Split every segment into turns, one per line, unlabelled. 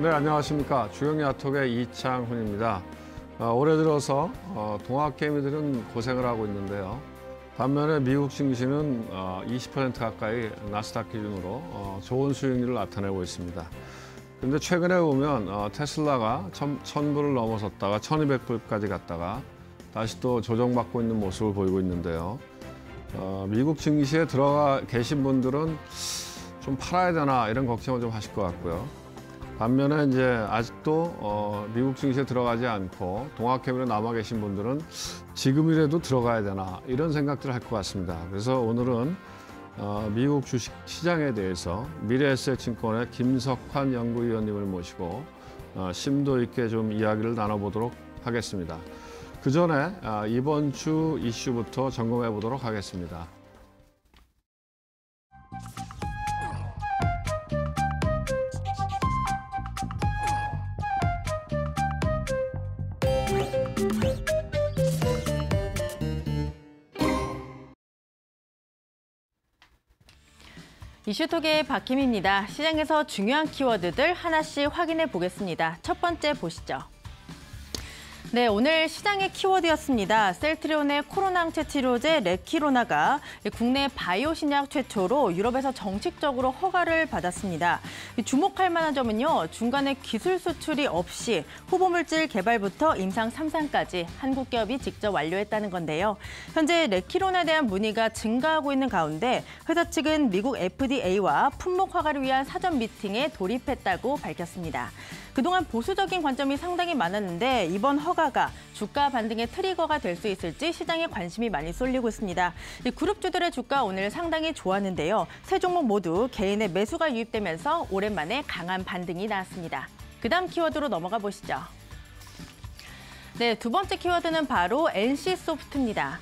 네, 안녕하십니까. 주영이 아톡의 이창훈입니다. 어, 올해 들어서 어, 동학개미들은 고생을 하고 있는데요. 반면에 미국 증시는 어, 20% 가까이 나스닥 기준으로 어, 좋은 수익률을 나타내고 있습니다. 그런데 최근에 보면 어, 테슬라가 1000불을 넘어섰다가 1200불까지 갔다가 다시 또 조정받고 있는 모습을 보이고 있는데요. 어, 미국 증시에 들어가 계신 분들은 좀 팔아야 되나 이런 걱정을 좀 하실 것 같고요. 반면에 이제 아직도 어, 미국 증시에 들어가지 않고 동학개미로 남아 계신 분들은 지금이라도 들어가야 되나 이런 생각들을 할 것 같습니다. 그래서 오늘은 어, 미국 주식 시장에 대해서 미래에셋증권의 김석환 연구위원님을 모시고 어, 심도 있게 좀 이야기를 나눠보도록 하겠습니다. 그 전에 아, 이번 주 이슈부터 점검해 보도록 하겠습니다.
이슈톡의 박힘입니다 시장에서 중요한 키워드들 하나씩 확인해 보겠습니다. 첫 번째 보시죠. 네, 오늘 시장의 키워드였습니다. 셀트리온의 코로나 항체 치료제 레키로나가 국내 바이오 신약 최초로 유럽에서 정식적으로 허가를 받았습니다. 주목할 만한 점은요. 중간에 기술 수출이 없이 후보물질 개발부터 임상 상상까지 한국 기업이 직접 완료했다는 건데요. 현재 레키나에 대한 문의가 증가하고 있는 가운데 회사 측은 미국 FDA와 품목 허가를 위한 사전 미팅에 돌입했다고 밝혔습니다. 그동안 보수적인 관점이 상당히 많았는데 이번 허가가 주가 반등의 트리거가 될 수 있을지 시장에 관심이 많이 쏠리고 있습니다. 그룹주들의 주가 오늘 상당히 좋았는데요. 세 종목 모두 개인의 매수가 유입되면서 오랜만에 강한 반등이 나왔습니다. 그 다음 키워드로 넘어가 보시죠. 네, 두 번째 키워드는 바로 NC소프트입니다.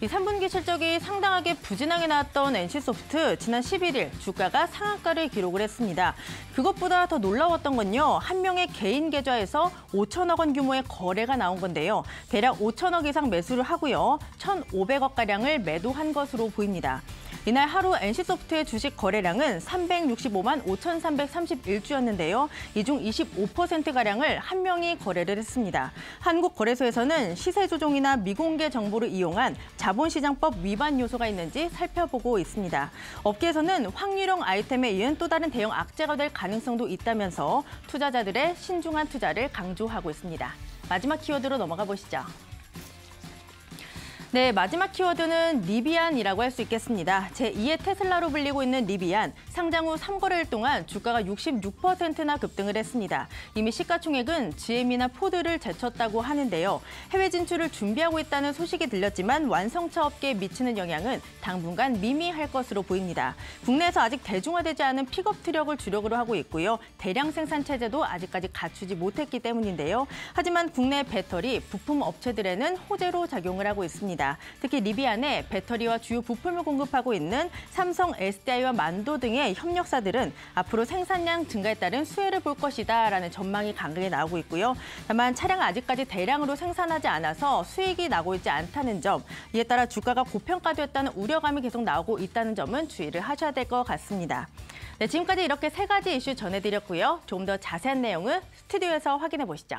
이 3분기 실적이 상당하게 부진하게 나왔던 NC소프트 지난 11일 주가가 상한가를 기록을 했습니다. 그것보다 더 놀라웠던 건요. 한 명의 개인 계좌에서 5천억 원 규모의 거래가 나온 건데요. 대략 5천억 이상 매수를 하고요. 1,500억가량을 매도한 것으로 보입니다. 이날 하루 NC소프트의 주식 거래량은 365만 5,331주였는데요. 이 중 25%가량을 한 명이 거래를 했습니다. 한국거래소에서는 시세 조종이나 미공개 정보를 이용한 자본시장법 위반 요소가 있는지 살펴보고 있습니다. 업계에서는 확률형 아이템에 이은 또 다른 대형 악재가 될 가능성도 있다면서 투자자들의 신중한 투자를 강조하고 있습니다. 마지막 키워드로 넘어가 보시죠. 네, 마지막 키워드는 리비안이라고 할 수 있겠습니다. 제2의 테슬라로 불리고 있는 리비안, 상장 후 3거래일 동안 주가가 66%나 급등을 했습니다. 이미 시가총액은 GM이나 포드를 제쳤다고 하는데요. 해외 진출을 준비하고 있다는 소식이 들렸지만 완성차 업계에 미치는 영향은 당분간 미미할 것으로 보입니다. 국내에서 아직 대중화되지 않은 픽업 트럭을 주력으로 하고 있고요. 대량 생산 체제도 아직까지 갖추지 못했기 때문인데요. 하지만 국내 배터리 부품 업체들에는 호재로 작용을 하고 있습니다. 있습니다. 특히 리비안에 배터리와 주요 부품을 공급하고 있는 삼성 SDI와 만도 등의 협력사들은 앞으로 생산량 증가에 따른 수혜를 볼 것이다라는 전망이 강하게 나오고 있고요. 다만 차량을 아직까지 대량으로 생산하지 않아서 수익이 나고 있지 않다는 점, 이에 따라 주가가 고평가되었다는 우려감이 계속 나오고 있다는 점은 주의를 하셔야 될 것 같습니다. 네, 지금까지 이렇게 세 가지 이슈 전해드렸고요. 좀 더 자세한 내용은 스튜디오에서 확인해 보시죠.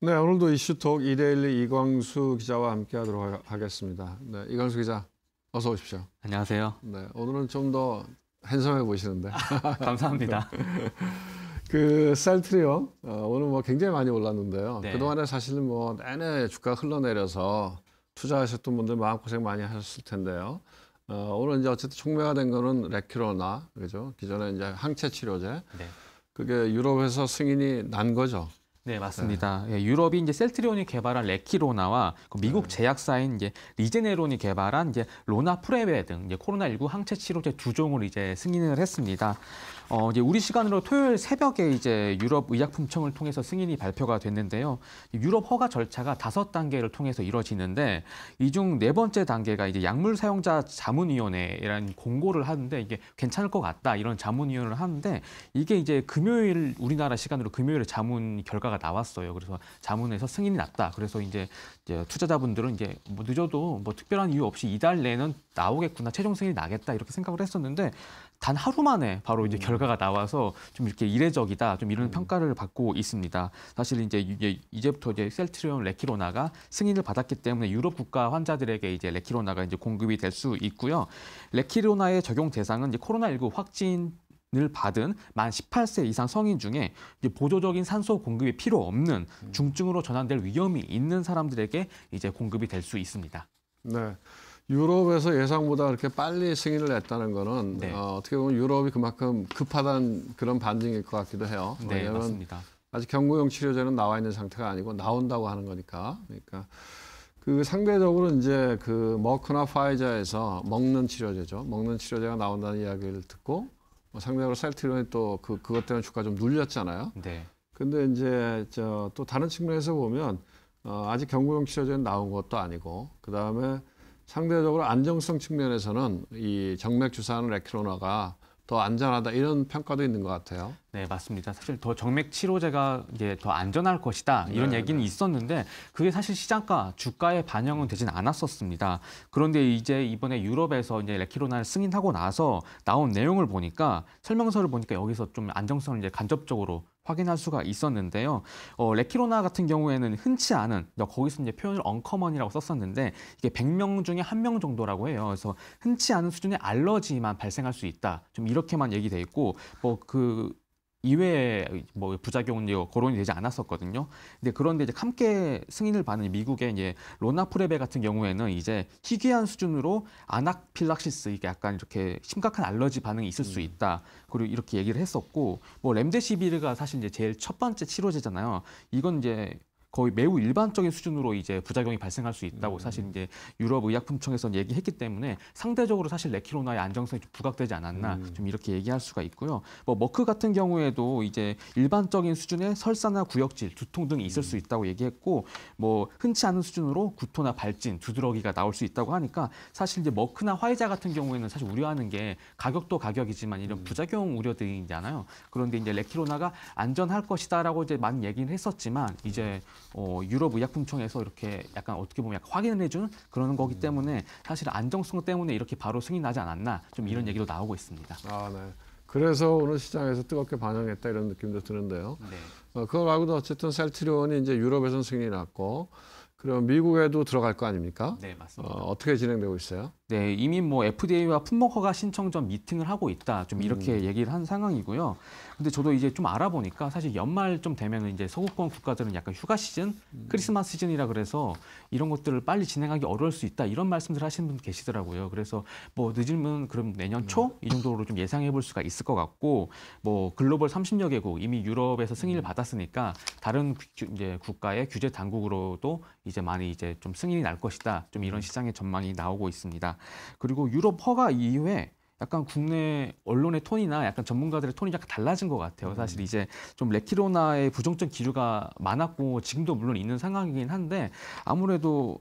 네, 오늘도 이슈톡 이데일리 이광수 기자와 함께하도록 하겠습니다. 네, 이광수 기자, 어서 오십시오. 안녕하세요. 네, 오늘은 좀 더 핸섬해 보이시는데. 감사합니다. 그셀트리오 어, 오늘 뭐 굉장히 많이 올랐는데요. 네. 그 동안에 사실은 뭐 내내 주가 흘러내려서 투자하셨던 분들 마음 고생 많이 하셨을 텐데요. 어, 오늘 이제 어쨌든 총매가 된 거는 레키로나 그죠? 기존에 이제 항체 치료제. 네. 그게 유럽에서 승인이 난 거죠.
네, 맞습니다.
네. 예, 유럽이 이제 셀트리온이 개발한 레키로나와 그 미국
네. 제약사인 이제 리제네론이 개발한 이제 로나프레베 등 이제 코로나19 항체 치료제 두 종을 이제 승인을 했습니다. 어, 이제 우리 시간으로 토요일 새벽에 이제 유럽 의약품청을 통해서 승인이 발표가 됐는데요. 유럽 허가 절차가 다섯 단계를 통해서 이뤄지는데 이 중 네 번째 단계가 이제 약물 사용자 자문위원회라는 공고를 하는데 이게 괜찮을 것 같다 이런 자문위원회를 하는데 이게 이제 금요일 우리나라 시간으로 금요일에 자문 결과가 나왔어요. 그래서 자문에서 승인이 났다. 그래서 이제, 이제 투자자분들은 이제 뭐 늦어도 뭐 특별한 이유 없이 이달 내는 나오겠구나 최종 승인이 나겠다 이렇게 생각을 했었는데 단 하루 만에 바로 이제 음. 결과가 나와서 좀 이렇게 이례적이다 좀 이런 평가를 받고 있습니다. 사실 이제 이제부터 이제 셀트리온 레키로나가 승인을 받았기 때문에 유럽 국가 환자들에게 이제 레키로나가 이제 공급이 될 수 있고요. 레키로나의 적용 대상은 이제 코로나19 확진 을 받은 만 18세 이상 성인 중에 보조적인 산소 공급이 필요 없는 음. 중증으로 전환될 위험이 있는 사람들에게 이제 공급이 될 수 있습니다.
네. 유럽에서 예상보다 그렇게 빨리 승인을 냈다는 거는 네. 어, 떻게 보면 유럽이 그만큼 급하다는 그런 반증일 것 같기도 해요. 네, 맞습니다. 아직 경구용 치료제는 나와 있는 상태가 아니고 나온다고 하는 거니까. 그러니까 그 상대적으로 이제 그 머크나 파이자에서 먹는 치료제죠. 먹는 치료제가 나온다는 이야기를 듣고 뭐 상대적으로 셀트리온이 또 그, 그것 때문에 주가 좀 눌렸잖아요. 네. 근데 이제 저또 다른 측면에서 보면 어, 아직 경구용 치료제는 나온 것도 아니고 그 다음에 상대적으로 안정성 측면에서는 이 정맥 주사하는 레키로나가 더 안전하다 이런 평가도 있는 것 같아요. 네, 맞습니다. 사실 더 정맥
치료제가 이제 더 안전할 것이다 이런 네, 얘기는 네. 있었는데 그게 사실 시장가 주가에 반영은 되진 않았었습니다. 그런데 이제 이번에 유럽에서 이제 레키로나를 승인하고 나서 나온 내용을 보니까 설명서를 보니까 여기서 좀 안정성을 이제 간접적으로 확인할 수가 있었는데요. 어, 레키로나 같은 경우에는 흔치 않은, 거기서 이제 표현을 언커먼이라고 썼었는데 이게 100명 중에 한 명 정도라고 해요. 그래서 흔치 않은 수준의 알러지만 발생할 수 있다. 좀 이렇게만 얘기돼 있고 뭐그 이외에 뭐 부작용 요 거론이 되지 않았었거든요. 근데 그런데 이제 함께 승인을 받은 미국의 이제 로나프레베 같은 경우에는 이제 희귀한 수준으로 아낙필락시스 이게 약간 이렇게 심각한 알러지 반응이 있을 수 음. 있다. 그리고 이렇게 얘기를 했었고 뭐 렘데시비르가 사실 이제 제일 첫 번째 치료제잖아요. 이건 이제 거의 매우 일반적인 수준으로 이제 부작용이 발생할 수 있다고 음. 사실 이제 유럽 의약품청에서 얘기했기 때문에 상대적으로 사실 레키로나의 안정성이 좀 부각되지 않았나 음. 좀 이렇게 얘기할 수가 있고요. 뭐 머크 같은 경우에도 이제 일반적인 수준의 설사나 구역질, 두통 등이 있을 음. 수 있다고 얘기했고 뭐 흔치 않은 수준으로 구토나 발진, 두드러기가 나올 수 있다고 하니까 사실 이제 머크나 화이자 같은 경우에는 사실 우려하는 게 가격도 가격이지만 이런 음. 부작용 우려들이잖아요. 그런데 이제 레키로나가 안전할 것이다라고 이제 많은 얘기는 했었지만 이제 어, 유럽 의약품청에서 이렇게 약간 어떻게 보면 약간 확인을 해주는 그런 거기 음. 때문에 사실 안정성 때문에 이렇게 바로 승인하지 않았나 좀 이런 음. 얘기도 나오고
있습니다. 아, 네. 그래서 오늘 시장에서 뜨겁게 반영했다 이런 느낌도 드는데요. 네. 어, 그거 말고도 어쨌든 셀트리온이 이제 유럽에서는 승인이 났고 그럼 미국에도 들어갈 거 아닙니까? 네, 맞습니다. 어, 어떻게 진행되고 있어요? 네, 이미 뭐 FDA와 품목 허가 신청 전
미팅을 하고 있다. 좀 이렇게 음. 얘기를 한 상황이고요. 근데 저도 이제 좀 알아보니까 사실 연말 좀 되면은 이제 서구권 국가들은 약간 휴가 시즌, 음. 크리스마스 시즌이라 그래서 이런 것들을 빨리 진행하기 어려울 수 있다. 이런 말씀들 하시는 분 계시더라고요. 그래서 뭐 늦으면 그럼 내년 초이 음. 정도로 좀 예상해 볼 수가 있을 것 같고 뭐 글로벌 30여 개국 이미 유럽에서 승인을 음. 받았으니까 다른 이제 국가의 규제 당국으로도 이제 많이 이제 좀 승인이 날 것이다. 좀 이런 음. 시장의 전망이 나오고 있습니다. 그리고 유럽 허가 이후에 약간 국내 언론의 톤이나 약간 전문가들의 톤이 약간 달라진 것 같아요. 사실 음. 이제 좀 레키로나의 부정적 기류가 많았고 지금도 물론 있는 상황이긴 한데 아무래도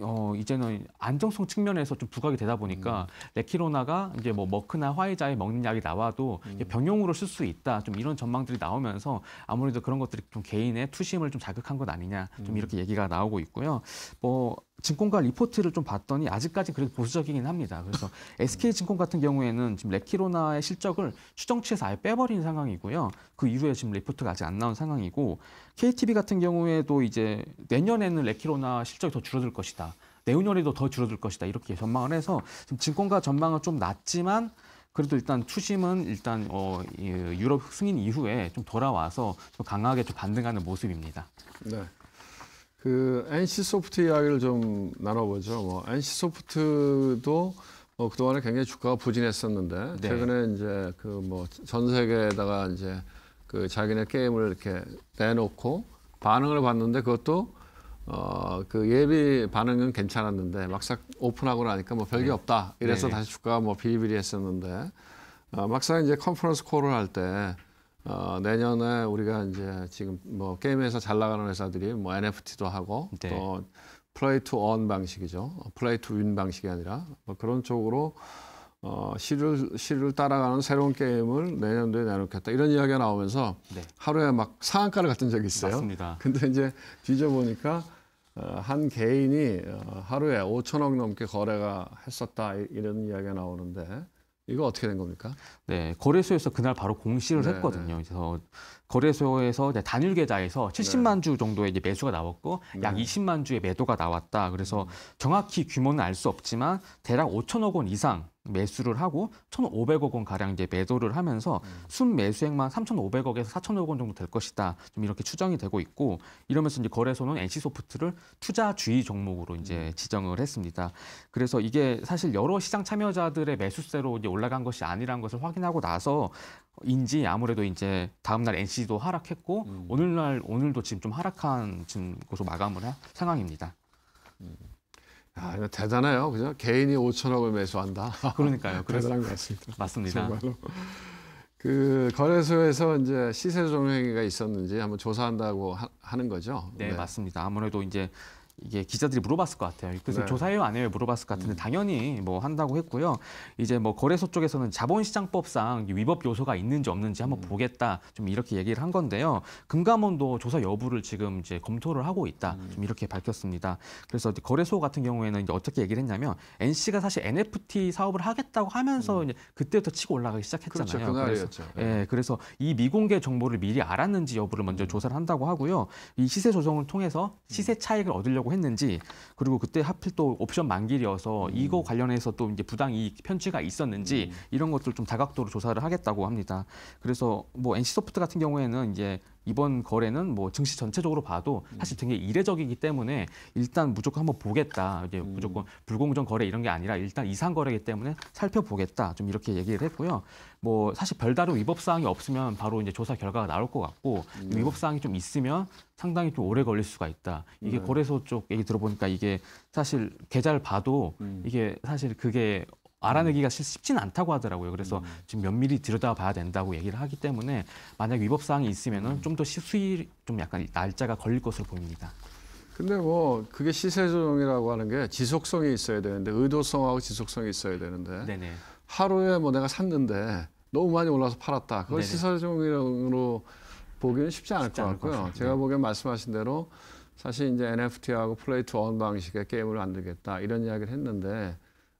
어 이제는 안정성 측면에서 좀 부각이 되다 보니까 음. 레키로나가 이제 뭐 머크나 화이자에 먹는 약이 나와도 음. 병용으로 쓸 수 있다 좀 이런 전망들이 나오면서 아무래도 그런 것들이 좀 개인의 투심을 좀 자극한 것 아니냐 좀 음. 이렇게 얘기가 나오고 있고요. 뭐 증권가 리포트를 좀 봤더니 아직까지 그래도 보수적이긴 합니다. 그래서 SK증권 같은 경우에는 지금 레키로나의 실적을 추정치에서 아예 빼버린 상황이고요. 그 이후에 지금 리포트가 아직 안 나온 상황이고 KTB 같은 경우에도 이제 내년에는 레키로나 실적이 더 줄어들 것이다. 내후년에도 더 줄어들 것이다. 이렇게 전망을 해서 지금 증권가 전망은 좀 낮지만 그래도 일단 추심은 일단 어, 유럽 승인 이후에 좀 돌아와서 좀 강하게 좀 반등하는 모습입니다.
네. 그 NC 소프트 이야기를 좀 나눠보죠. 뭐 NC 소프트도 어, 뭐 그동안에 굉장히 주가가 부진했었는데 네. 최근에 이제 그 뭐 전 세계에다가 이제 그 자기네 게임을 이렇게 내놓고 반응을 봤는데 그것도 어, 그 예비 반응은 괜찮았는데 막상 오픈하고 나니까 뭐 별게 네. 없다 이래서 네. 네. 다시 주가가 뭐 비리비리했었는데 어, 막상 이제 컨퍼런스 콜을 할때 어, 내년에 우리가 이제 지금 뭐 게임 회사 잘 나가는 회사들이 뭐 NFT도 하고 네. 또 플레이 투온 방식이죠. 플레이 투 윈 방식이 아니라 뭐 그런 쪽으로 어, 시를 시를 따라가는 새로운 게임을 내년도에 내놓겠다 이런 이야기가 나오면서 네. 하루에 막 상한가를 갔던 적이 있어요. 맞습니다. 근데 이제 뒤져보니까 어, 한 개인이 어, 하루에 5천억 넘게 거래가 했었다 이런 이야기가 나오는데 이거 어떻게 된 겁니까?
네, 거래소에서 그날 바로 공시를 네, 했거든요. 네. 그래서 거래소에서 이제 단일 계좌에서 70만 네. 주 정도의 이제 매수가 나왔고 네. 약 20만 주의 매도가 나왔다. 그래서 정확히 규모는 알 수 없지만 대략 5천억 원 이상 매수를 하고 1,500억 원 가량 이제 매도를 하면서 음. 순 매수액만 3,500억에서 4,000억 원 정도 될 것이다. 좀 이렇게 추정이 되고 있고 이러면서 이제 거래소는 NC소프트를 투자 주의 종목으로 이제 음. 지정을 했습니다. 그래서 이게 사실 여러 시장 참여자들의 매수세로 이제 올라간 것이 아니라는 것을 확인하고 나서 인지 아무래도 이제 다음날 NC도 하락했고 음. 오늘날 오늘도 지금 좀 하락한 지금 고소 마감을 한 상황입니다. 음.
아, 이거 대단해요. 그죠? 개인이 5천억을 매수한다. 그러니까요. 대단한 것 같습니다. 맞습니다. 정말로. 그 거래소에서 이제 시세 조정 행위가 있었는지 한번 조사한다고 하, 는 거죠. 네, 네, 맞습니다. 아무래도 이제 이게 기자들이 물어봤을 것
같아요. 그래서 네. 조사해요 안 해요 물어봤을 것 같은데 음. 당연히 뭐 한다고 했고요. 이제 뭐 거래소 쪽에서는 자본시장법상 위법 요소가 있는지 없는지 한번 음. 보겠다 좀 이렇게 얘기를 한 건데요. 금감원도 조사 여부를 지금 이제 검토를 하고 있다 음. 좀 이렇게 밝혔습니다. 그래서 거래소 같은 경우에는 어떻게 얘기를 했냐면 NC가 사실 NFT 사업을 하겠다고 하면서 음. 그때부터 치고 올라가기 시작했잖아요. 그렇죠, 그날이었죠. 예, 네. 그래서 이 미공개 정보를 미리 알았는지 여부를 먼저 음. 조사를 한다고 하고요. 이 시세 조정을 통해서 시세 음. 차익을 얻으려고 준다고 했는지 그리고 그때 하필 또 옵션 만기이어서 음. 이거 관련해서 또 이제 부당 이익 편취가 있었는지 음. 이런 것들 좀 다각도로 조사를 하겠다고 합니다. 그래서 뭐 NC소프트 같은 경우에는 이제 이번 거래는 뭐 증시 전체적으로 봐도 사실 음. 되게 이례적이기 때문에 일단 무조건 한번 보겠다. 이제 음. 무조건 불공정 거래 이런 게 아니라 일단 이상 거래이기 때문에 살펴보겠다. 좀 이렇게 얘기를 했고요. 뭐 사실 별다른 위법 사항이 없으면 바로 이제 조사 결과가 나올 것 같고 음. 위법 사항이 좀 있으면 상당히 좀 오래 걸릴 수가 있다. 이게 음. 거래소 쪽 얘기 들어보니까 이게 사실 계좌를 봐도 음. 이게 사실 그게 알아내기가 쉽진 않다고 하더라고요. 그래서 음. 지금 면밀히 들여다봐야 된다고 얘기를 하기 때문에 만약 위법 사항이 있으면은 음. 좀더 수위
좀 약간 날짜가 걸릴 것으로 보입니다. 근데 뭐 그게 시세 조정이라고 하는 게 지속성이 있어야 되는데 의도성하고 지속성이 있어야 되는데 네네. 하루에 뭐 내가 샀는데 너무 많이 올라서 팔았다. 그걸 시세 조정으로 보기는 쉽지 않을 쉽지 것 같고요. 것 제가 네. 보기엔 말씀하신 대로 사실 이제 NFT하고 플레이 투원 방식의 게임을 만들겠다 이런 이야기를 했는데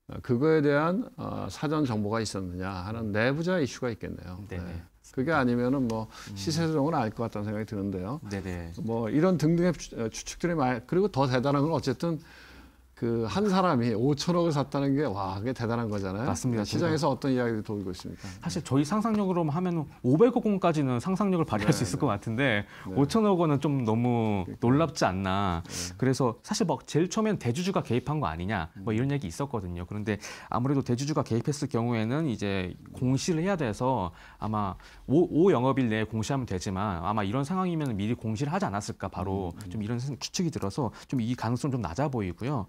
어, 그거에 대한 어, 사전 정보가 있었느냐 하는 음. 내부자 이슈가 있겠네요. 네. 그게 아니면은 뭐 음. 시세조정은 아닐 것 같다는 생각이 드는데요. 네네. 뭐 이런 등등의 어, 추측들이 많이 그리고 더 대단한 건 어쨌든 그한 사람이 5천억을 샀다는 게 와, 그게 대단한 거잖아요. 맞습니다. 시장에서 정말. 어떤 이야기를 돌고 있습니까?
사실 저희 상상력으로 하면 500억 원까지는 상상력을 발휘할 네, 수 있을 네. 것 같은데 네. 5천억 원은 좀 너무 그러니까. 놀랍지 않나. 네. 그래서 사실 막 제일 처음엔 대주주가 개입한 거 아니냐 뭐 음. 이런 얘기 있었거든요. 그런데 아무래도 대주주가 개입했을 경우에는 이제 공시를 해야 돼서 아마 5, 5 영업일 내에 공시하면 되지만 아마 이런 상황이면 미리 공시를 하지 않았을까 바로 음, 음. 좀 이런 추측이 들어서 좀 이 가능성 좀 낮아 보이고요.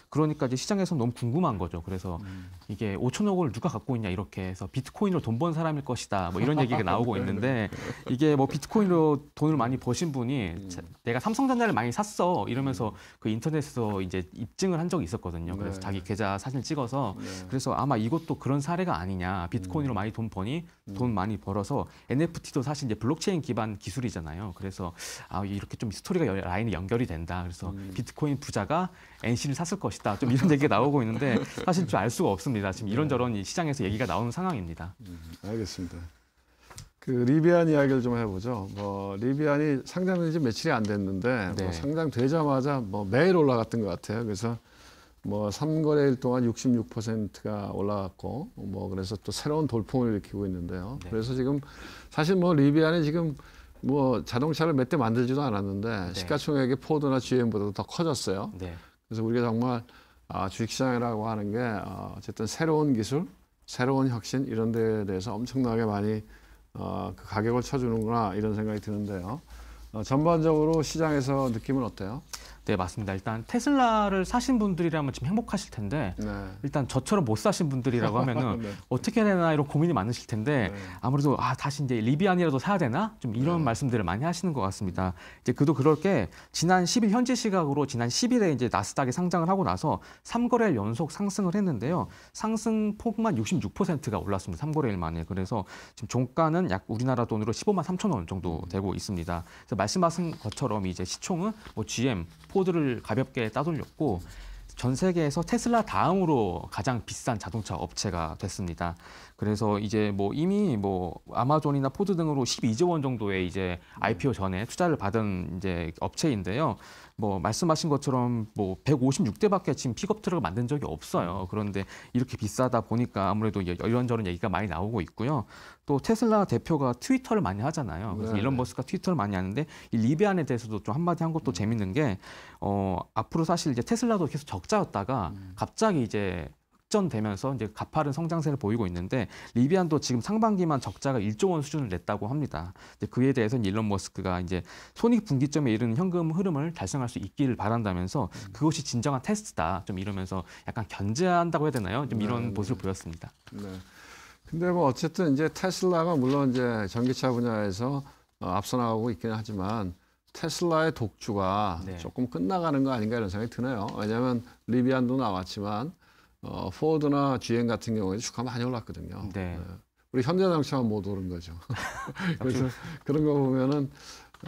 그러니까 이제 시장에서 너무 궁금한 거죠. 그래서 음. 이게 5천억 원을 누가 갖고 있냐 이렇게 해서 비트코인으로 돈 번 사람일 것이다. 뭐 이런 얘기가 나오고 있는데 이게 뭐 비트코인으로 돈을 많이 버신 분이 음. 자, 내가 삼성전자를 많이 샀어 이러면서 음. 그 인터넷에서 이제 입증을 한 적이 있었거든요. 그래서 네. 자기 계좌 사진 찍어서 네. 그래서 아마 이것도 그런 사례가 아니냐. 비트코인으로 음. 많이 돈 버니 음. 돈 많이 벌어서 NFT도 사실 이제 블록체인 기반 기술이잖아요. 그래서 아 이렇게 좀 스토리가 라인이 연결이 된다. 그래서 음. 비트코인 부자가 NC를 샀을 것이다. 것이다. 좀 이런 얘기가 나오고 있는데 사실 좀 알 수가 없습니다. 지금 네. 이런저런 시장에서 얘기가 나오는 상황입니다.
음, 알겠습니다. 그 리비안 이야기를 좀 해보죠. 뭐 리비안이 상장된 지 며칠이 안 됐는데 뭐 네. 뭐 상장되자마자 뭐 매일 올라갔던 것 같아요. 그래서 뭐 3거래일 동안 66%가 올라갔고 뭐 그래서 또 새로운 돌풍을 일으키고 있는데요. 네. 그래서 지금 사실 뭐 리비안이 지금 뭐 자동차를 몇 대 만들지도 않았는데 네. 시가총액이 포드나 GM보다도 더 커졌어요. 네. 그래서 우리가 정말 아, 주식시장이라고 하는 게 어, 어쨌든 새로운 기술, 새로운 혁신 이런 데에 대해서 엄청나게 많이 어, 그 가격을 쳐주는구나 이런 생각이 드는데요. 어, 전반적으로 시장에서 느낌은 어때요? 네, 맞습니다. 일단 테슬라를 사신
분들이라면 지금 행복하실 텐데 네. 일단 저처럼 못 사신 분들이라고 하면은 네. 어떻게 해야 되나 이런 고민이 많으실 텐데 네. 아무래도 아 다시 이제 리비안이라도 사야 되나 좀 이런 네. 말씀들을 많이 하시는 것 같습니다. 이제 그도 그럴 게 지난 10일 현지 시각으로 지난 10일에 이제 나스닥에 상장을 하고 나서 3거래일 연속 상승을 했는데요. 상승 폭만 66%가 올랐습니다. 3거래일 만에. 그래서 지금 종가는 약 우리나라 돈으로 15만 3천 원 정도 음. 되고 있습니다. 그래서 말씀하신 것처럼 이제 시총은 뭐 GM, 포 포드를 가볍게 따돌렸고 전 세계에서 테슬라 다음으로 가장 비싼 자동차 업체가 됐습니다. 그래서 이제 뭐 이미 뭐 아마존이나 포드 등으로 12조 원 정도의 이제 IPO 전에 투자를 받은 이제 업체인데요. 뭐 말씀하신 것처럼 뭐 156대밖에 지금 픽업 트럭을 만든 적이 없어요. 그런데 이렇게 비싸다 보니까 아무래도 이런저런 얘기가 많이 나오고 있고요. 또 테슬라 대표가 트위터를 많이 하잖아요. 그래서 네. 일론 네. 머스크가 트위터를 많이 하는데 이 리비안에 대해서도 좀 한마디 한 것도 음. 재밌는 게 어, 앞으로 사실 이제 테슬라도 계속 적자였다가 음. 갑자기 이제 역전되면서 이제 가파른 성장세를 보이고 있는데 리비안도 지금 상반기만 적자가 1조 원 수준을 냈다고 합니다. 그에 대해서는 일론 머스크가 이제 손익 분기점에 이르는 현금 흐름을 달성할 수 있기를 바란다면서 그것이 진정한 테스트다. 좀 이러면서 약간 견제한다고 해야 되나요? 좀 이런 네, 모습을 네. 보였습니다.
네. 근데 뭐 어쨌든 이제 테슬라가 물론 이제 전기차 분야에서 어, 앞서 나가고 있긴 하지만 테슬라의 독주가 네. 조금 끝나가는 거 아닌가 이런 생각이 드네요. 왜냐하면 리비안도 나왔지만 어, 포드나 GM 같은 경우에 주가 많이 올랐거든요. 네. 네. 우리 현대자동차만 못 오른 거죠. 그래서 아, 그런 거 보면은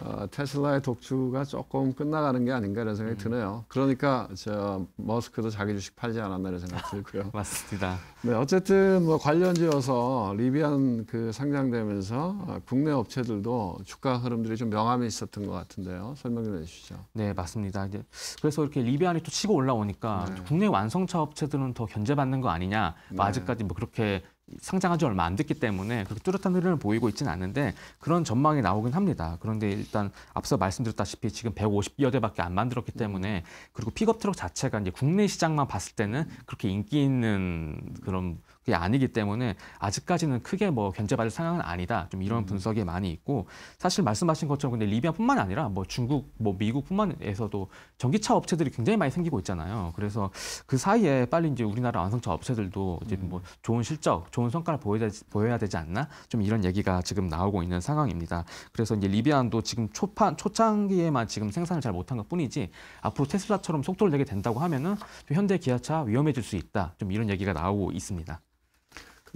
어, 테슬라의 독주가 조금 끝나가는 게 아닌가 라는 생각이 음. 드네요. 그러니까 저 머스크도 자기 주식 팔지 않았나 이런 생각 들고요. 맞습니다. 네, 어쨌든 뭐 관련지어서 리비안 그 상장되면서 국내 업체들도 주가 흐름들이 좀 명암이 있었던 것 같은데요. 설명 좀 해주시죠. 네, 맞습니다. 이제 그래서 이렇게 리비안이 또 치고 올라오니까
네. 국내 완성차 업체들은 더 견제받는 거 아니냐. 뭐 네. 아직까지 뭐 그렇게 상장한 지 얼마 안 됐기 때문에 그렇게 뚜렷한 흐름을 보이고 있지는 않은데 그런 전망이 나오긴 합니다. 그런데 일단 앞서 말씀드렸다시피 지금 150여 대밖에 안 만들었기 때문에 그리고 픽업 트럭 자체가 이제 국내 시장만 봤을 때는 그렇게 인기 있는 그런 그게 아니기 때문에 아직까지는 크게 뭐 견제받을 상황은 아니다. 좀 이런 음. 분석이 많이 있고 사실 말씀하신 것처럼 근데 리비아뿐만 아니라 뭐 중국, 뭐 미국뿐만에서도 전기차 업체들이 굉장히 많이 생기고 있잖아요. 그래서 그 사이에 빨리 이제 우리나라 완성차 업체들도 이제 뭐 음. 좋은 실적, 좋은 성과를 보여야, 되지, 보여야 되지 않나? 좀 이런 얘기가 지금 나오고 있는 상황입니다. 그래서 이제 리비안도 지금 초판 초창기에만 지금 생산을 잘 못한 것 뿐이지 앞으로 테슬라처럼 속도를 내게 된다고 하면은 현대 기아차 위험해질 수 있다. 좀 이런 얘기가 나오고 있습니다.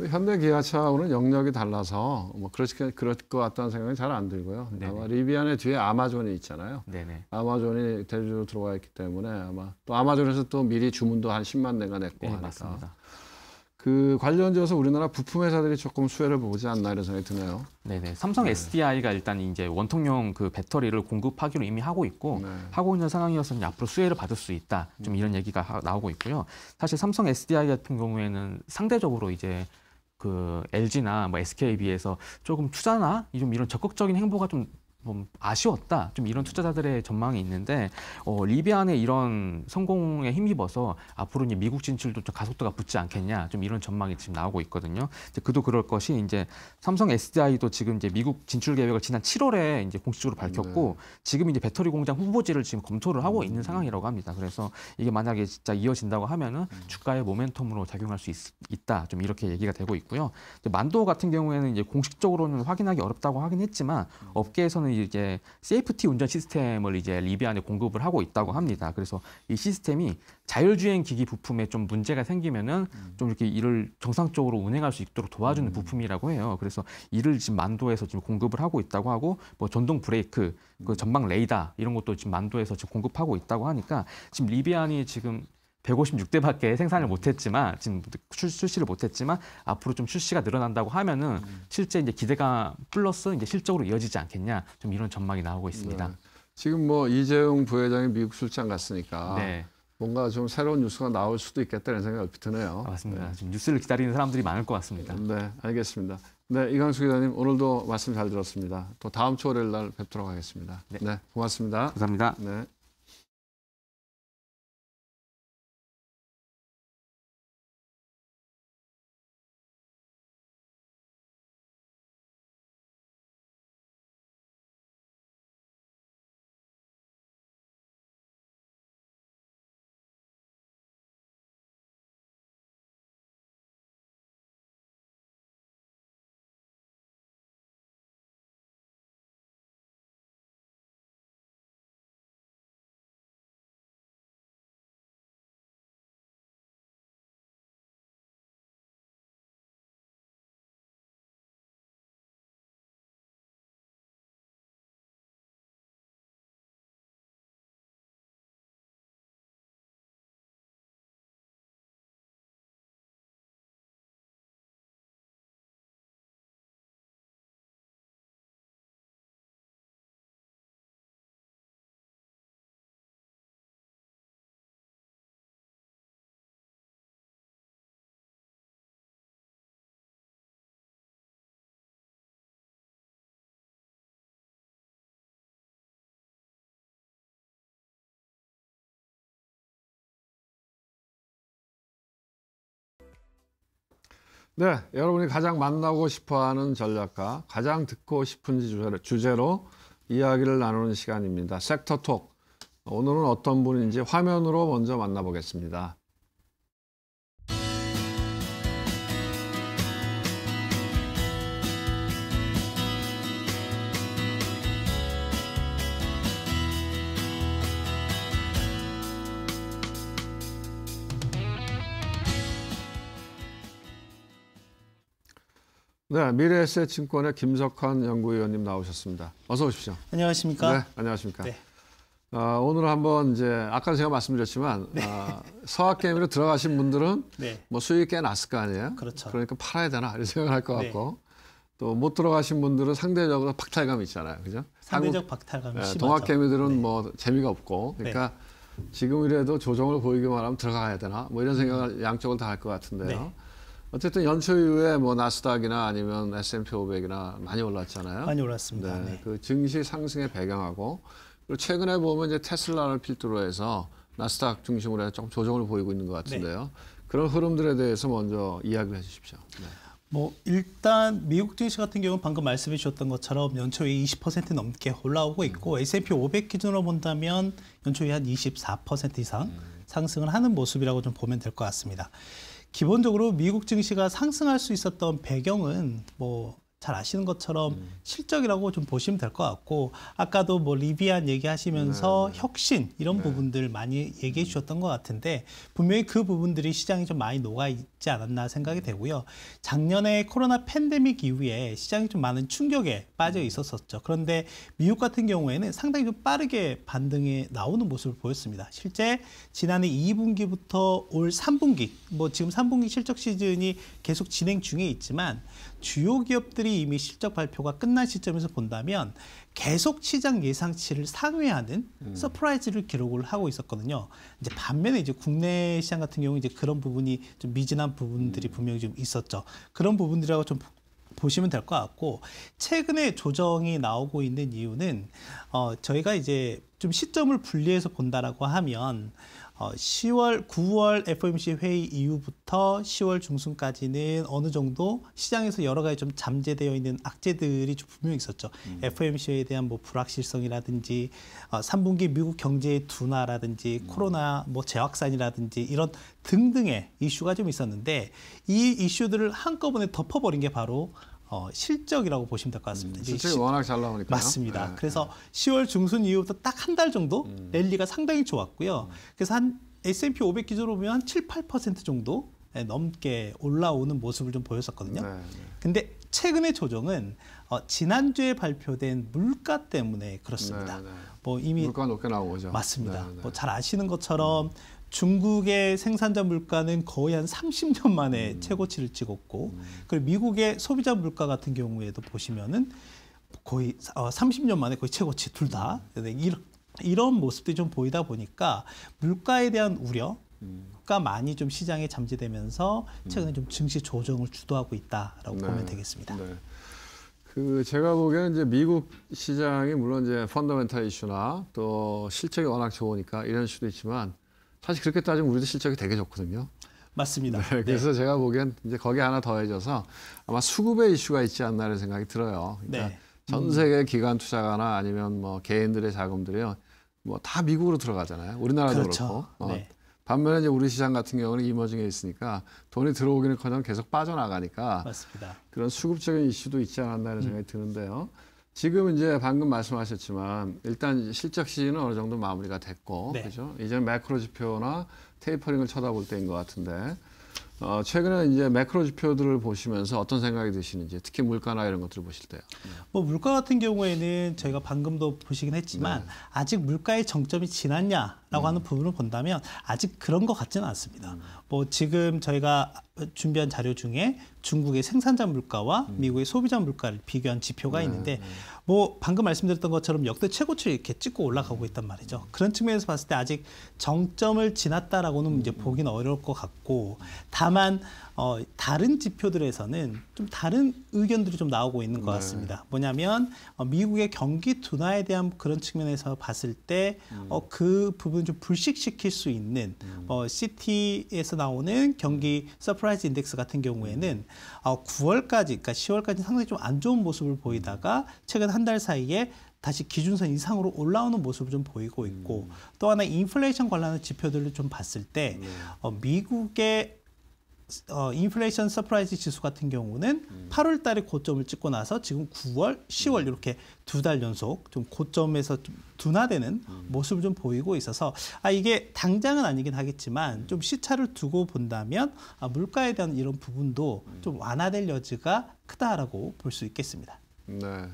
현대 기아차하고는 영역이 달라서 뭐 그렇게 그럴 것 같다는 생각이 잘 안 들고요. 네네. 아마 리비안의 뒤에 아마존이 있잖아요. 네네. 아마존이 대주로 들어와 있기 때문에 아마 또 아마존에서 또 미리 주문도 한 10만 대가 냈고 네, 하니까. 맞습니다. 그 관련지어서 우리나라 부품 회사들이 조금 수혜를 보지 않나 이런 생각이 드네요. 네네. 삼성 SDI가 네. 일단 이제 원통형 그 배터리를
공급하기로 이미 하고 있고 네. 하고 있는 상황이어서 앞으로 수혜를 받을 수 있다. 좀 음. 이런 얘기가 나오고 있고요. 사실 삼성 SDI 같은 경우에는 상대적으로 이제 그 LG나 뭐 SK에 비해서 조금 투자나 이런 적극적인 행보가 좀좀 아쉬웠다. 좀 이런 투자자들의 전망이 있는데 어, 리비안의 이런 성공에 힘입어서 앞으로 이제 미국 진출도 좀 가속도가 붙지 않겠냐. 좀 이런 전망이 지금 나오고 있거든요. 이제 그도 그럴 것이 이제 삼성 SDI도 지금 이제 미국 진출 계획을 지난 7월에 이제 공식적으로 밝혔고 네. 지금 이제 배터리 공장 후보지를 지금 검토를 하고 음. 있는 상황이라고 합니다. 그래서 이게 만약에 진짜 이어진다고 하면은 음. 주가의 모멘텀으로 작용할 수 있, 있다. 좀 이렇게 얘기가 되고 있고요. 만도 같은 경우에는 이제 공식적으로는 확인하기 어렵다고 하긴 했지만 음. 업계에서는 이제 이제 세이프티 운전 시스템을 이제 리비안에 공급을 하고 있다고 합니다. 그래서 이 시스템이 자율주행 기기 부품에 좀 문제가 생기면은 음. 좀 이렇게 이를 정상적으로 운행할 수 있도록 도와주는 음. 부품이라고 해요. 그래서 이를 지금 만도에서 지금 공급을 하고 있다고 하고 뭐 전동 브레이크, 그 음. 전방 레이더 이런 것도 지금 만도에서 지금 공급하고 있다고 하니까 지금 리비안이 지금 156대밖에 생산을 못했지만 지금 출, 시를 못했지만 앞으로 좀 출시가 늘어난다고 하면은 음. 실제 이제 기대감 플러스 이제 실적으로 이어지지 않겠냐 좀 이런 전망이 나오고 있습니다. 네.
지금 뭐 이재용 부회장이 미국 출장 갔으니까 네. 뭔가 좀 새로운 뉴스가 나올 수도 있겠다는 생각이 얼핏 드네요. 아, 맞습니다. 네. 지금 뉴스를 기다리는 사람들이 많을 것 같습니다. 네, 알겠습니다. 네, 이광수 기자님 오늘도 말씀 잘 들었습니다. 또 다음 주 월요일 날 뵙도록 하겠습니다. 네,
네 고맙습니다. 감사합니다. 네. 네, 여러분이 가장 만나고
싶어하는 전략가, 가장 듣고 싶은 주제로, 주제로 이야기를 나누는 시간입니다. 섹터 톡. 오늘은 어떤 분인지 화면으로 먼저 만나보겠습니다. 네, 미래에셋 증권의 김석환 연구위원님 나오셨습니다. 어서 오십시오.
안녕하십니까? 네,
안녕하십니까? 네. 어, 오늘 한번 이제 아까 제가 말씀드렸지만 네. 어, 아, 서학 개미로 들어가신 분들은 네. 뭐 수익이 꽤 났을 거 아니에요. 그렇죠. 그러니까 팔아야 되나 이런 생각을 할것 네. 같고 또 못 들어가신 분들은 상대적으로 박탈감이 있잖아요. 그죠? 상대적
박탈감이 네, 동학
개미들은뭐 네. 재미가 없고 그러니까 네. 지금이라도 조정을 보이기만 하면 들어가야 되나 뭐 이런 생각을 양쪽을 다 할 것 같은데요. 어쨌든 연초 이후에 뭐 나스닥이나 아니면 S&P 500이나 많이 올랐잖아요. 많이 올랐습니다. 네, 네. 그 증시 상승의 배경하고 그리고 최근에 보면 이제 테슬라를 필두로 해서 나스닥 중심으로 해서 조금 조정을 보이고 있는 것 같은데요. 네. 그런 흐름들에 대해서 먼저 이야기를 해주십시오. 네. 뭐 일단
미국 증시 같은 경우는 방금 말씀해 주셨던 것처럼 연초에 20% 넘게 올라오고 있고 음. S&P 500 기준으로 본다면 연초에 한 24% 이상 음. 상승을 하는 모습이라고 좀 보면 될 것 같습니다. 기본적으로 미국 증시가 상승할 수 있었던 배경은 뭐 잘 아시는 것처럼 음. 실적이라고 좀 보시면 될 것 같고 아까도 뭐 리비안 얘기하시면서 네. 혁신 이런 네. 부분들 많이 얘기해 주셨던 것 같은데 분명히 그 부분들이 시장이 좀 많이 녹아 있지 않았나 생각이 되고요. 작년에 코로나 팬데믹 이후에 시장이 좀 많은 충격에 빠져 있었었죠. 그런데 미국 같은 경우에는 상당히 좀 빠르게 반등에 나오는 모습을 보였습니다. 실제 지난해 2분기부터 올 3분기, 뭐 지금 3분기 실적 시즌이 계속 진행 중에 있지만 주요 기업들이 이미 실적 발표가 끝난 시점에서 본다면 계속 시장 예상치를 상회하는 음. 서프라이즈를 기록을 하고 있었거든요. 이제 반면에 이제 국내 시장 같은 경우 이제 그런 부분이 좀 미진한 부분들이 음. 분명히 좀 있었죠. 그런 부분들이라고 좀 보시면 될 것 같고 최근에 조정이 나오고 있는 이유는 어 저희가 이제 좀 시점을 분리해서 본다라고 하면 어, 10월, 9월 FOMC 회의 이후부터 10월 중순까지는 어느 정도 시장에서 여러 가지 좀 잠재되어 있는 악재들이 좀 분명히 있었죠. 음. FOMC에 대한 뭐 불확실성이라든지 어, 3분기 미국 경제의 둔화라든지 음. 코로나 뭐 재확산이라든지 이런 등등의 이슈가 좀 있었는데 이 이슈들을 한꺼번에 덮어버린 게 바로 어, 실적이라고 보시면 될 것 같습니다. 음, 실적이 시, 워낙 잘 나오니까 맞습니다. 네, 그래서 네. 10월 중순 이후부터 딱 한 달 정도 음. 랠리가 상당히 좋았고요. 음. 그래서 한 S&P 500 기준으로 보면 한 7, 8% 정도 예, 넘게 올라오는 모습을 좀 보였었거든요. 네, 네, 근데 최근의 조정은 어, 지난주에 발표된 물가 때문에 그렇습니다. 네, 네. 뭐 이미 물가 높게 나오죠. 맞습니다. 뭐잘 아시는 것처럼 음. 중국의 생산자 물가는 거의 한 30년 만에 음. 최고치를 찍었고 음. 그리고 미국의 소비자 물가 같은 경우에도 보시면은 거의 30년 어, 만에 거의 최고치 둘 다 이런 모습들이 좀 보이다 보니까 물가에 대한 우려 가 음. 많이 좀 시장에 잠재되면서 음. 최근에 좀 증시 조정을 주도하고 있다라고 네. 보면
되겠습니다. 네. 그 제가 보기에는 이제 미국 시장이 물론 이제 펀더멘탈 이슈나 또 실적이 워낙 좋으니까 이런 수도 있지만 사실 그렇게 따지면 우리도 실적이 되게 좋거든요. 맞습니다. 네, 그래서 네. 제가 보기엔 이제 거기에 하나 더해져서 아마 수급의 이슈가 있지 않나라는 생각이 들어요. 그러니까 네. 전 음. 세계 기관 투자가나 아니면 뭐 개인들의 자금들이요. 뭐 다 미국으로 들어가잖아요. 우리나라도 그렇죠. 그렇고 어. 네. 반면에 이제 우리 시장 같은 경우는 이머징에 있으니까 돈이 들어오기는커녕 계속 빠져나가니까 맞습니다. 그런 수급적인 이슈도 있지 않았나하는 생각이 음. 드는데요. 지금 이제 방금 말씀하셨지만 일단 실적 시즌은 어느 정도 마무리가 됐고 네. 그죠? 이제 매크로 지표나 테이퍼링을 쳐다볼 때인 것 같은데 어, 최근에 이제 매크로 지표들을 보시면서 어떤 생각이 드시는지 특히 물가나 이런 것들을 보실 때요.
뭐 물가 같은 경우에는 저희가 방금도 보시긴 했지만 네. 아직 물가의 정점이 지났냐 라고 하는 음. 부분을 본다면 아직 그런 것 같지는 않습니다. 음. 뭐 지금 저희가 준비한 자료 중에 중국의 생산자 물가와 음. 미국의 소비자 물가를 비교한 지표가 네, 있는데 네. 뭐 방금 말씀드렸던 것처럼 역대 최고치를 이렇게 찍고 올라가고 있단 말이죠. 그런 측면에서 봤을 때 아직 정점을 지났다라고는 이제 보기는 어려울 것 같고 다만 어, 다른 지표들에서는 좀 다른 의견들이 좀 나오고 있는 것 네. 같습니다. 뭐냐면 어, 미국의 경기 둔화에 대한 그런 측면에서 봤을 때그 음. 어, 그 부분 좀 불식시킬 수 있는 음. 어, c 티에서 나오는 경기 서프라이즈 인덱스 같은 경우에는 어, 9월까지, 그러니까 10월까지 상당히 좀 안 좋은 모습을 보이다가 최근 한 달 사이에 다시 기준선 이상으로 올라오는 모습을 좀 보이고 있고 음. 또 하나 인플레이션 관련한 지표들을 좀 봤을 때 네. 어, 미국의 어, 인플레이션 서프라이즈 지수 같은 경우는 음. 8월 달에 고점을 찍고 나서 지금 9월, 10월 음. 이렇게 두 달 연속 좀 고점에서 좀 둔화되는 음. 모습을 좀 보이고 있어서 아 이게 당장은 아니긴 하겠지만 음. 좀 시차를 두고 본다면 아, 물가에 대한 이런 부분도 음. 좀 완화될 여지가
크다라고 볼 수 있겠습니다. 네.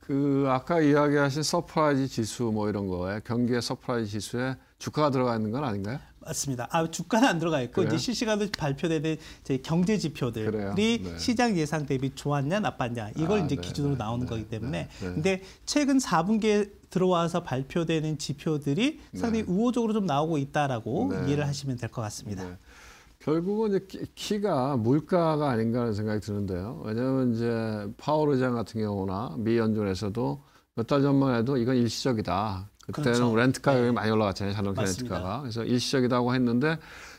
그 아까 이야기하신 서프라이즈 지수 뭐 이런 거에 경기의 서프라이즈 지수에 주가가 들어가 있는 건 아닌가요? 맞습니다. 아, 주가는
안 들어가 있고 그래요? 이제 실시간으로 발표되는 이제 경제 지표들이 네. 시장 예상 대비 좋았냐 나빴냐 이걸 아, 이제 네, 기준으로 네, 나오는 네, 거기 네, 때문에 네. 근데 최근 4분기에 들어와서 발표되는 지표들이 상당히 우호적으로 좀 나오고 있다라고 이해를 하시면 될 것
같습니다. 결국은 이제 키가 물가가 아닌가 하는 생각이 드는데요. 왜냐하면 이제 파월 의장 같은 경우나 미 연준에서도 몇 달 전만 해도 이건 일시적이다. 그때는 그렇죠. 렌트카 가격이 네. 많이 올라갔잖아요. 자동차 맞습니다. 렌트카가. 그래서 일시적이라고 했는데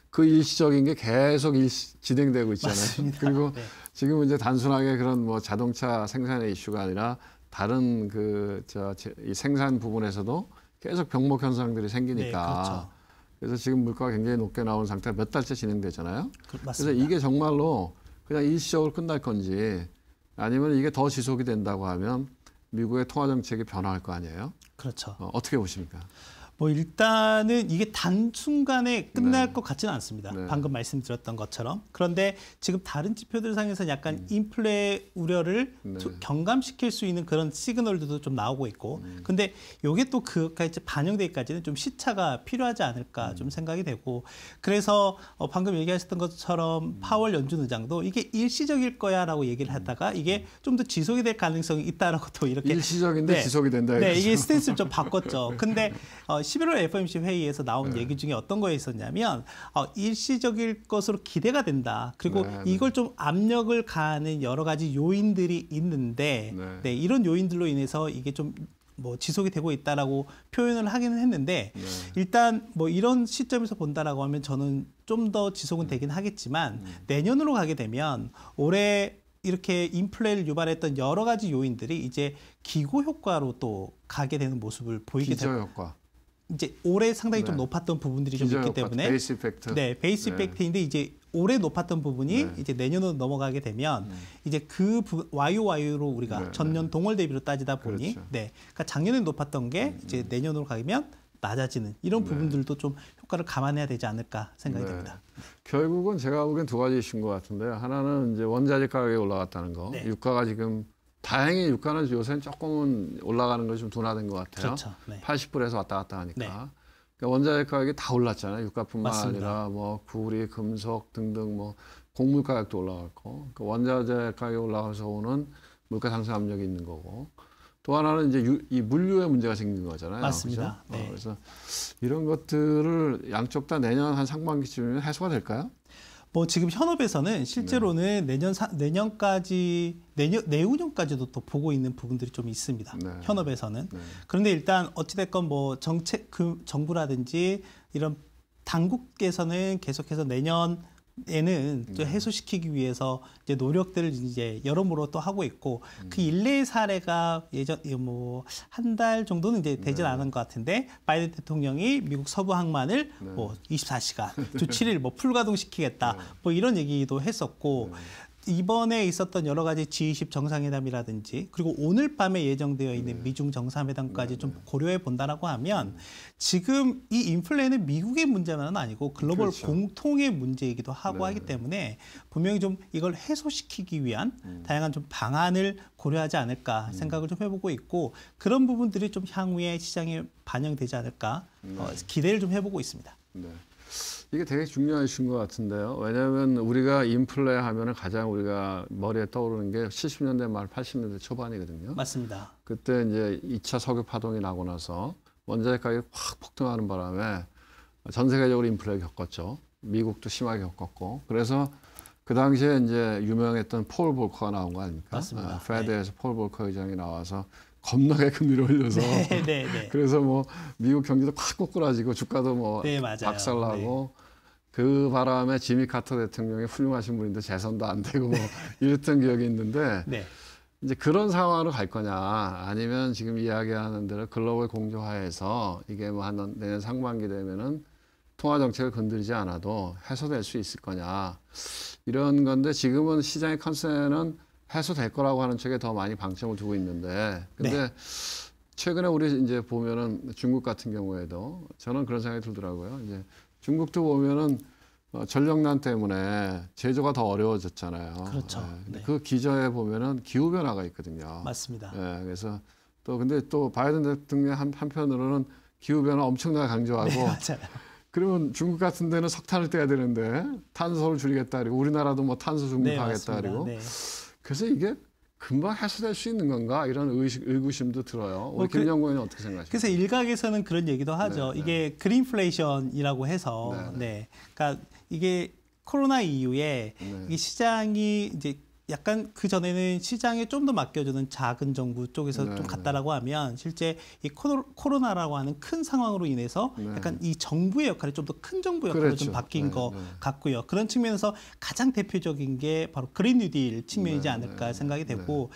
그 일시적인 게 계속 일시, 진행되고 있잖아요. 맞습니다. 그리고 네. 지금 이제 단순하게 그런 뭐 자동차 생산의 이슈가 아니라 다른 그 저 이 생산 부분에서도 계속 병목 현상들이 생기니까 네, 그렇죠. 그래서 지금 물가가 굉장히 높게 나온 상태가 몇 달째 진행되잖아요.
그, 그래서 이게
정말로 그냥 일시적으로 끝날 건지 아니면 이게 더 지속이 된다고 하면 미국의 통화 정책이 변화할 거 아니에요? 그렇죠. 어, 떻게 보십니까? 뭐 일단은 이게 단순간에 끝날 네. 것 같지는
않습니다. 네. 방금 말씀드렸던 것처럼. 그런데 지금 다른 지표들 상에서 약간 음. 인플레 우려를 네. 경감시킬 수 있는 그런 시그널들도 좀 나오고 있고. 음. 근데 이게 또 그까지 반영되기까지는 좀 시차가 필요하지 않을까 음. 좀 생각이 되고. 그래서 어 방금 얘기하셨던 것처럼 음. 파월 연준 의장도 이게 일시적일 거야라고 얘기를 음. 하다가 이게 음. 좀더 지속이 될 가능성이 있다라고 또 이렇게 일시적인데 네. 지속이 된다. 네, 이게 스탠스를 좀 바꿨죠. 근데 어, 11월 FOMC 회의에서 나온 네. 얘기 중에 어떤 거에 있었냐면 어, 일시적일 것으로 기대가 된다. 그리고 네, 네. 이걸 네. 좀 압력을 가하는 여러 가지 요인들이 있는데 네, 네 이런 요인들로 인해서 이게 좀 뭐 지속이 되고 있다라고 표현을 하기는 했는데 네. 일단 뭐 이런 시점에서 본다라고 하면 저는 좀 더 지속은 음. 되긴 하겠지만 음. 내년으로 가게 되면 올해 이렇게 인플레를 유발했던 여러 가지 요인들이 이제 기고 효과로 또 가게 되는 모습을 보이게 기저 효과. 이제 올해 상당히 네. 좀 높았던 부분들이 좀 있기 때문에 베이스 팩트. 네, 베이스 네. 펙트인데 이제 올해 높았던 부분이 네. 이제 내년으로 넘어가게 되면 음. 이제 그 부, YOY로 우리가 네, 전년 네. 동월 대비로 따지다 보니 그렇죠. 네. 그러니까 작년에 높았던 게 음, 이제 음. 내년으로 가면 낮아지는 이런 네. 부분들도 좀 효과를 감안해야 되지 않을까 생각이 듭니다.
결국은 제가 보기엔 두 가지이신 것 같은데요. 하나는 이제 원자재 가격이 올라갔다는 거. 유가가 지금 다행히 유가는 요새는 조금은 올라가는 것이 좀 둔화된 것 같아요. 그렇죠. 네. 8 0에서 왔다 갔다 하니까. 네. 그러니까 원자재 가격이 다 올랐잖아요. 유가뿐만 맞습니다. 아니라 뭐 구리, 금속 등등 뭐 곡물 가격도 올라갔고 그 그러니까 원자재 가격이 올라가서 오는 물가 상승 압력이 있는 거고 또 하나는 이제 유, 이 물류의 문제가 생긴 거잖아요. 맞습니다. 그렇죠? 네. 어, 그래서 이런 것들을 양쪽 다 내년 한 상반기쯤이면 해소가 될까요? 뭐 지금 현업에서는 실제로는 네. 내년 사, 내년까지
내년 내후년까지도 또 보고 있는 부분들이 좀 있습니다. 네. 현업에서는 네. 그런데 일단 어찌됐건 뭐 정책 그 정부라든지 이런 당국께서는 계속해서 내년 에는 좀 음. 해소시키기 위해서 이제 노력들을 이제 여러모로 또 하고 있고 음. 그 일례의 사례가 예전 뭐 한 달 정도는 이제 되진 네. 않은 것 같은데 바이든 대통령이 미국 서부 항만을 네. 뭐 24시간, 조 7일 뭐 풀가동시키겠다 네. 뭐 이런 얘기도 했었고 네. 이번에 있었던 여러 가지 G20 정상회담이라든지 그리고 오늘 밤에 예정되어 있는 네. 미중 정상회담까지 네, 좀 네. 고려해 본다라고 하면 지금 이 인플레는 미국의 문제만은 아니고 글로벌 그렇죠. 공통의 문제이기도 하고 네. 하기 때문에 분명히 좀 이걸 해소시키기 위한 음. 다양한 좀 방안을 고려하지 않을까 음. 생각을 좀 해보고 있고 그런 부분들이 좀 향후에 시장에 반영되지 않을까 어, 네. 기대를 좀 해보고 있습니다.
이게 되게 중요하신것 같은데요. 왜냐하면 우리가 인플레 하면은 가장 우리가 머리에 떠오르는 게 70년대 말 80년대 초반이거든요.
맞습니다.
그때 이제 2차 석유 파동이 나고 나서 원자재 가격이 확 폭등하는 바람에 전 세계적으로 인플레 겪었죠. 미국도 심하게 겪었고 그래서 그 당시에 이제 유명했던 폴 볼커가 나온 거 아닙니까? 맞습니다. 아, 페드에서 네. 폴 볼커 의장이 나와서 겁나게 금리를 올려서 네, 네, 네, 그래서 뭐 미국 경기도 확 꼬꾸라지고 주가도 뭐 네, 박살나고 네. 그 바람에 지미 카터 대통령이 훌륭하신 분인데 재선도 안 되고 뭐 이랬던 기억이 있는데 네. 이제 그런 상황으로 갈 거냐 아니면 지금 이야기하는 대로 글로벌 공조화에서 이게 뭐 한 내년 상반기 되면은 통화 정책을 건드리지 않아도 해소될 수 있을 거냐 이런 건데 지금은 시장의 컨센은 해소될 거라고 하는 쪽에 더 많이 방점을 두고 있는데 근데 네. 최근에 우리 이제 보면은 중국 같은 경우에도 저는 그런 생각이 들더라고요 이제 중국도 보면은 어, 전력난 때문에 제조가 더 어려워졌잖아요. 그렇죠. 네. 네. 그 기저에 보면은 기후 변화가 있거든요. 맞습니다. 네, 그래서 또 근데 또 바이든 대통령 한 한편으로는 기후 변화 엄청나게 강조하고 네, 그러면 중국 같은 데는 석탄을 떼야 되는데 탄소를 줄이겠다 그리고 우리나라도 뭐 탄소 네, 중립하겠다 그리고 네. 그래서 이게 금방 해소될 수 있는 건가 이런 의식, 의구심도 들어요. 우리 뭐 그, 김영구 의원 어떻게 생각하십니 그래서
일각에서는 그런 얘기도 하죠. 네, 네. 이게 네. 그린플레이션이라고 해서 네, 네, 네. 그러니까 이게 코로나 이후에 네. 이 시장이 이제 약간 그 전에는 시장에 좀 더 맡겨주는 작은 정부 쪽에서 네, 좀 갔다라고 하면 실제 이 코로나라고 하는 큰 상황으로 인해서 네. 약간 이 정부의 역할이 좀 더 큰 정부 역할로 그렇죠. 좀 바뀐 네, 것 네. 같고요. 그런 측면에서 가장 대표적인 게 바로 그린 뉴딜 측면이지 네, 않을까 생각이 되고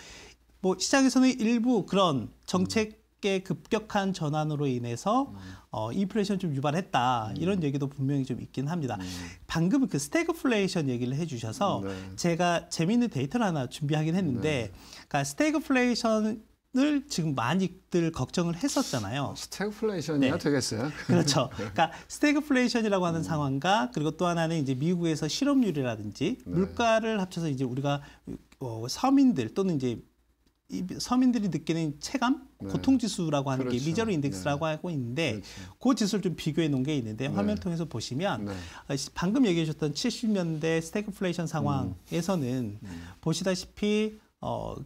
뭐 시장에서는 일부 그런 정책 음. 의 급격한 전환으로 인해서 음. 어, 인플레이션 좀 유발했다 음. 이런 얘기도 분명히 좀 있긴 합니다. 음. 방금 그 스태그플레이션 얘기를 해주셔서 음, 네. 제가 재미있는 데이터를 하나 준비하긴 했는데, 네. 그러니까 스태그플레이션 을 지금 많이들 걱정을 했었잖아요. 어, 스태그플레이션이야 네. 되겠어요? 그렇죠. 네. 그러니까 스태그플레이션이라고 하는 음. 상황과 그리고 또 하나는 이제 미국에서 실업률이라든지 네. 물가를 합쳐서 이제 우리가 어, 서민들 또는 이제 이 서민들이 느끼는 체감 네. 고통 지수라고 하는 그렇죠. 게 미저리 인덱스라고 네. 하고 있는데 그렇죠. 그 지수를 좀 비교해 놓은 게 있는데 네. 화면 네. 통해서 보시면 네. 어, 방금 얘기해 주셨던 70년대 스태그플레이션 상황에서는 음. 음. 보시다시피 어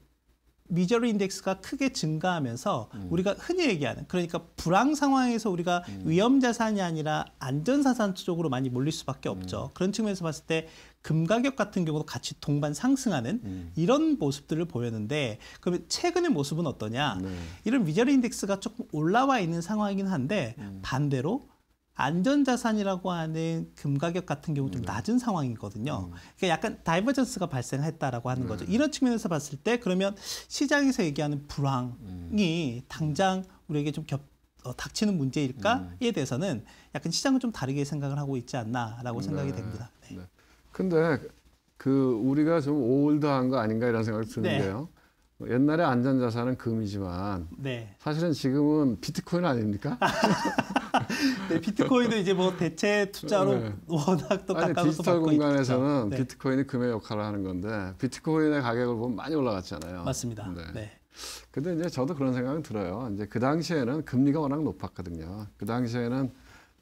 미저리 인덱스가 크게 증가하면서 음. 우리가 흔히 얘기하는 그러니까 불황 상황에서 우리가 음. 위험 자산이 아니라 안전 자산 쪽으로 많이 몰릴 수밖에 없죠. 음. 그런 측면에서 봤을 때금 가격 같은 경우도 같이 동반 상승하는 음. 이런 모습들을 보였는데 그러면 최근의 모습은 어떠냐? 네. 이런 위저리 인덱스가 조금 올라와 있는 상황이긴 한데 음. 반대로 안전자산이라고 하는 금 가격 같은 경우 좀 네. 낮은 상황이거든요. 음. 그러니까 약간 다이버전스가 발생했다라고 하는 네. 거죠. 이런 측면에서 봤을 때 그러면 시장에서 얘기하는 불황이 음. 당장 우리에게 좀 겹, 어, 닥치는 문제일까에 대해서는 약간 시장은 좀 다르게 생각을 하고 있지 않나라고 생각이 네. 됩니다.
근데 그 우리가 좀 올드한 거 아닌가 이런 생각이 드는데요. 네. 뭐 옛날에 안전자산은 금이지만 네. 사실은 지금은 비트코인 아닙니까? 네, 비트코인도 이제 뭐 대체 투자로 네. 워낙 또 아니, 가까워서 디지털 공간에서는 네. 비트코인이 금의 역할을 하는 건데 비트코인의 가격을 보면 많이 올라갔잖아요. 맞습니다. 네. 네. 근데 이제 저도 그런 생각은 들어요. 이제 그 당시에는 금리가 워낙 높았거든요. 그 당시에는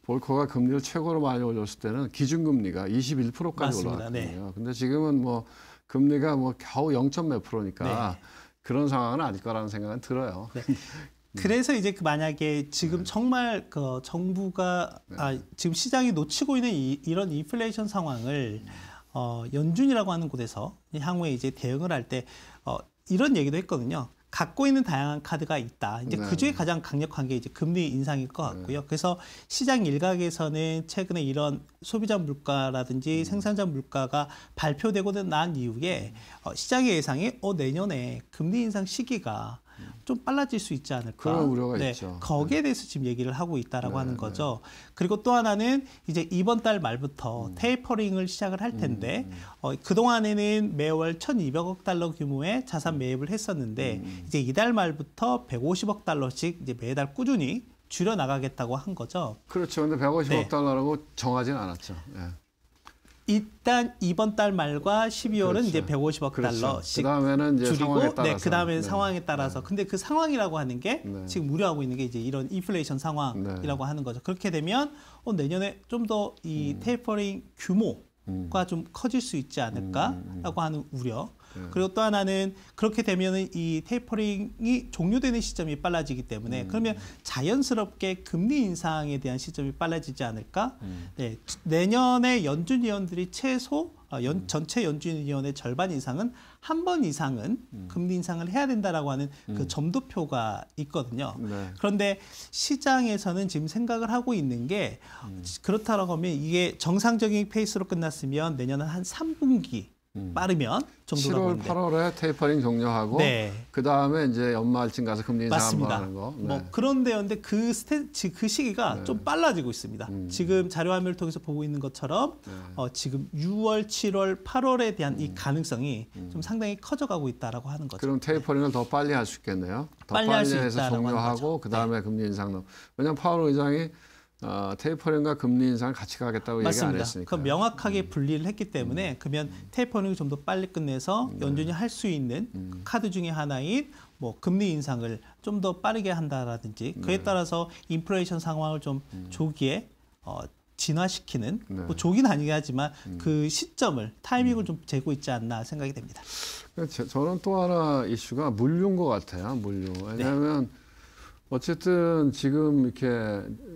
볼커가 금리를 최고로 많이 올렸을 때는 기준금리가 21%까지 올라왔거든요. 네. 근데 지금은 뭐 금리가 뭐 겨우 0. 몇 프로니까 네. 그런 상황은 아닐 거라는 생각은 들어요. 네. 음. 그래서 이제 그 만약에
지금 네. 정말 그 정부가 네. 아, 지금 시장이 놓치고 있는 이, 이런 인플레이션 상황을 어, 연준이라고 하는 곳에서 향후에 이제 대응을 할 때 어, 이런 얘기도 했거든요. 갖고 있는 다양한 카드가 있다. 이제 네. 그 중에 가장 강력한 게 이제 금리 인상일 것 네. 같고요. 네. 그래서 시장 일각에서는 최근에 이런 소비자 물가라든지 음. 생산자 물가가 발표되고 난 이후에 음. 어, 시장의 예상이 어 내년에 금리 인상 시기가 좀 빨라질 수 있지 않을까. 그런 우려가 네, 있죠. 거기에 네. 대해서 지금 얘기를 하고 있다라고 네, 하는 네. 거죠. 네. 그리고 또 하나는 이제 이번 달 말부터 음. 테이퍼링을 시작을 할 텐데 음. 음, 음. 어, 그 동안에는 매월 1,200억 달러 규모의 자산 음. 매입을 했었는데 음. 이제 이달 말부터 150억 달러씩 이제 매달 꾸준히 줄여 나가겠다고 한 거죠.
그렇죠. 근데 150억 달러라고 정하지는 않았죠. 예.
일단 이번 달 말과 12월은 그렇죠. 이제 150억 그렇죠. 달러씩 그다음에는 이제 줄이고 상황에 네, 따라서. 네, 그다음에 네. 상황에 따라서. 네. 근데 그 상황이라고 하는 게 네. 지금 우려하고 있는 게 이제 이런 인플레이션 상황이라고 네. 하는 거죠. 그렇게 되면 어, 내년에 좀 더이 음. 테이퍼링 규모가 음. 좀 커질 수 있지 않을까라고 음. 음. 하는 우려. 예. 그리고 또 하나는 그렇게 되면 이 테이퍼링이 종료되는 시점이 빨라지기 때문에 음. 그러면 자연스럽게 금리 인상에 대한 시점이 빨라지지 않을까? 음. 네, 내년에 연준 위원들이 최소 어, 연, 음. 전체 연준위원의 절반 이상은 한 번 이상은 음. 금리 인상을 해야 된다라고 하는 그 점도표가 있거든요. 네. 그런데 시장에서는 지금 생각을 하고 있는 게 그렇다라고 하면 이게 정상적인 페이스로 끝났으면 내년은 한 3분기 음. 빠르면 정도라고 7월 보는데.
8월에 테이퍼링 종료하고 네. 그다음에 이제 연말쯤 가서 금리 인상 맞습니다. 하는 거. 네. 뭐
그런데였는데 그 스테 그 시기가 네. 좀 빨라지고 있습니다. 음. 지금 자료 화면을 통해서 보고 있는 것처럼 네. 어, 지금 6월, 7월, 8월에 대한 음. 이 가능성이 음. 좀 상당히 커져가고 있다라고 하는
거죠. 그럼 테이퍼링을 네. 더 빨리 할 수 있겠네요. 더 빨리, 빨리 해서 종료하고 그다음에 네. 금리 인상도. 왜냐하면 파월 의장이 어, 테이퍼링과 금리 인상을 같이 가겠다고 얘기 안 했으니까. 그 명확하게
음. 분리를 했기 때문에 음. 그러면 테이퍼링을 좀 더 빨리 끝내서 네. 연준이 할 수 있는 음. 카드 중의 하나인 뭐 금리 인상을 좀 더 빠르게 한다라든지 그에 네. 따라서 인플레이션 상황을 좀 음. 조기에 어, 진화시키는 네. 뭐 조긴 아니긴 하지만 음. 그 시점을 타이밍을 음. 좀 재고 있지 않나 생각이 됩니다.
그러니까 저는 또 하나 이슈가 물류인 것 같아요. 물류. 네. 왜냐하면 네. 어쨌든 지금 이렇게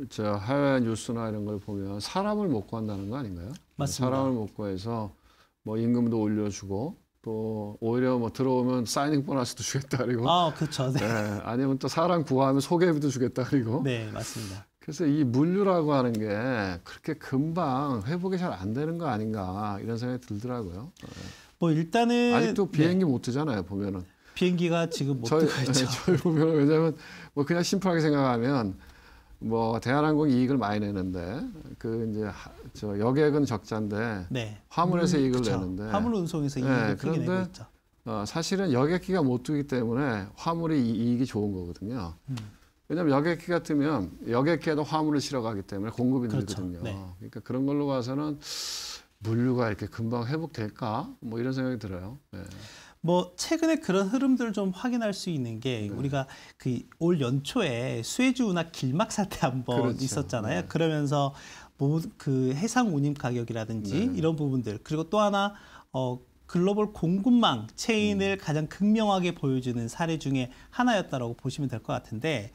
저 해외 뉴스나 이런 걸 보면 사람을 못 구한다는 거 아닌가요? 맞습니다. 사람을 못 구해서 뭐 임금도 올려주고 또 오히려 뭐 들어오면 사이닝 보너스도 주겠다 그리고 아 그렇죠. 네. 네. 아니면 또 사람 구하면 소개비도 주겠다 그리고 네 맞습니다. 그래서 이 물류라고 하는 게 그렇게 금방 회복이 잘 안 되는 거 아닌가 이런 생각이 들더라고요. 네. 뭐 일단은 아직도 비행기 네. 못 뜨잖아요 보면은. 비행기가 지금 못 저희, 들어가죠. 네, 저희 보면 왜냐하면 뭐 그냥 심플하게 생각하면 뭐 대한항공 이익을 많이 내는데 그 이제 하, 저 여객은 적자인데 네. 화물에서 음, 이익을 그쵸. 내는데 화물 운송에서 이익을 네, 크게 그런데 내고 있죠. 어, 사실은 여객기가 못 뜨기 때문에 화물이 이익이 좋은 거거든요. 음. 왜냐하면 여객기 같으면 여객기에도 화물을 실어가기 때문에 공급인들거든요. 그렇죠. 그 네. 그러니까 그런 걸로 봐서는 물류가 이렇게 금방 회복될까? 뭐 이런 생각이 들어요. 네. 뭐 최근에 그런
흐름들을 좀 확인할 수 있는 게 네. 우리가 그 올 연초에 수에즈 운하 길막 사태 한번 그렇죠. 있었잖아요. 네. 그러면서 뭐 그 해상 운임 가격이라든지 네. 이런 부분들 그리고 또 하나 어 글로벌 공급망 체인을 음. 가장 극명하게 보여주는 사례 중에 하나였다라고 보시면 될 것 같은데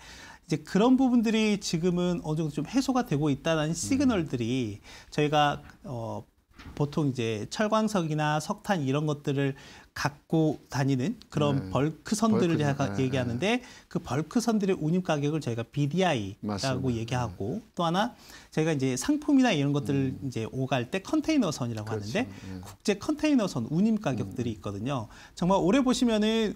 이제 그런 부분들이 지금은 어느 정도 좀 해소가 되고 있다는 시그널들이 저희가 어 보통 이제 철광석이나 석탄 이런 것들을 갖고 다니는 그런 네. 벌크선들을 제가 네. 얘기하는데 네. 그 벌크선들의 운임 가격을 저희가 BDI라고 맞습니다. 얘기하고 네. 또 하나 저희가 이제 상품이나 이런 것들을 음. 이제 오갈 때 컨테이너선이라고 그렇죠. 하는데 네. 국제 컨테이너선 운임 가격들이 음. 있거든요. 정말 올해 보시면은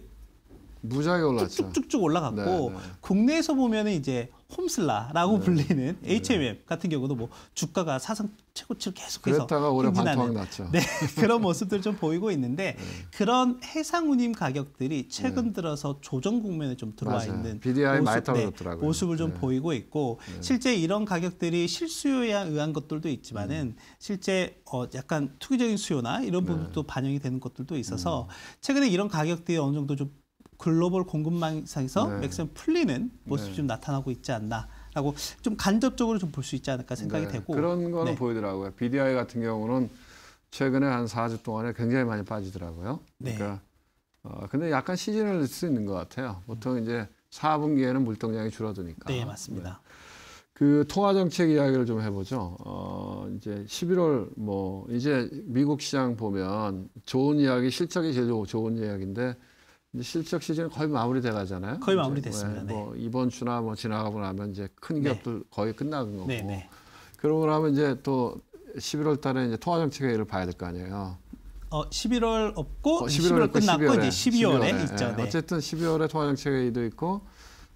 무작위게 올랐죠. 쭉쭉쭉 올라갔고 네네. 네. 국내에서 보면 은 이제 홈슬라라고 네. 불리는 H&M 같은 경우도 뭐 주가가 사상 최고치를 계속해서 그랬다가 올해 반토막 났죠. 네, 그런 모습들 좀 보이고 있는데 네. 그런 해상운임 가격들이 최근 네. 들어서 조정 국면에 좀 들어와 맞아요. 있는 BDI 모습, 네, 모습을 좀 네. 보이고 있고 실제 이런 가격들이 실수요에 의한 것들도 있지만은 음. 실제 어, 약간 투기적인 수요나 이런 부분도 반영이 되는 것들도 있어서 음. 최근에 이런 가격들이 어느 정도 좀 글로벌 공급망상에서 네. 맥스는 풀리는 모습이 네. 좀 나타나고 있지 않나라고 좀 간접적으로 좀 볼 수 있지 않을까 생각이 네. 되고 그런 거는 네.
보이더라고요. BDI 같은 경우는 최근에 한 4주 동안에 굉장히 많이 빠지더라고요. 네. 그러니까 어, 근데 약간 시즌을 낼 수 있는 것 같아요. 보통 이제 4분기에는 물동량이 줄어드니까. 네, 맞습니다. 네. 그 통화 정책 이야기를 좀 해보죠. 어 이제 11월 뭐 이제 미국 시장 보면 좋은 이야기 실적이 제일 좋은 이야기인데 이제 실적 시즌 거의 마무리돼 가잖아요. 거의 마무리됐습니다. 예, 네. 뭐 이번 주나 뭐 지나가고 나면 이제 큰 네. 기업들 네. 거의 끝나는 거고. 네, 네. 그러고 나면 이제 또 11월 달에 이제 통화정책회의를 봐야 될 거 아니에요.
어, 11월 없고 어, 11월, 11월 끝났고 12월에, 이제 12월에, 12월에 있죠. 예, 네.
어쨌든 12월에 통화정책회의도 있고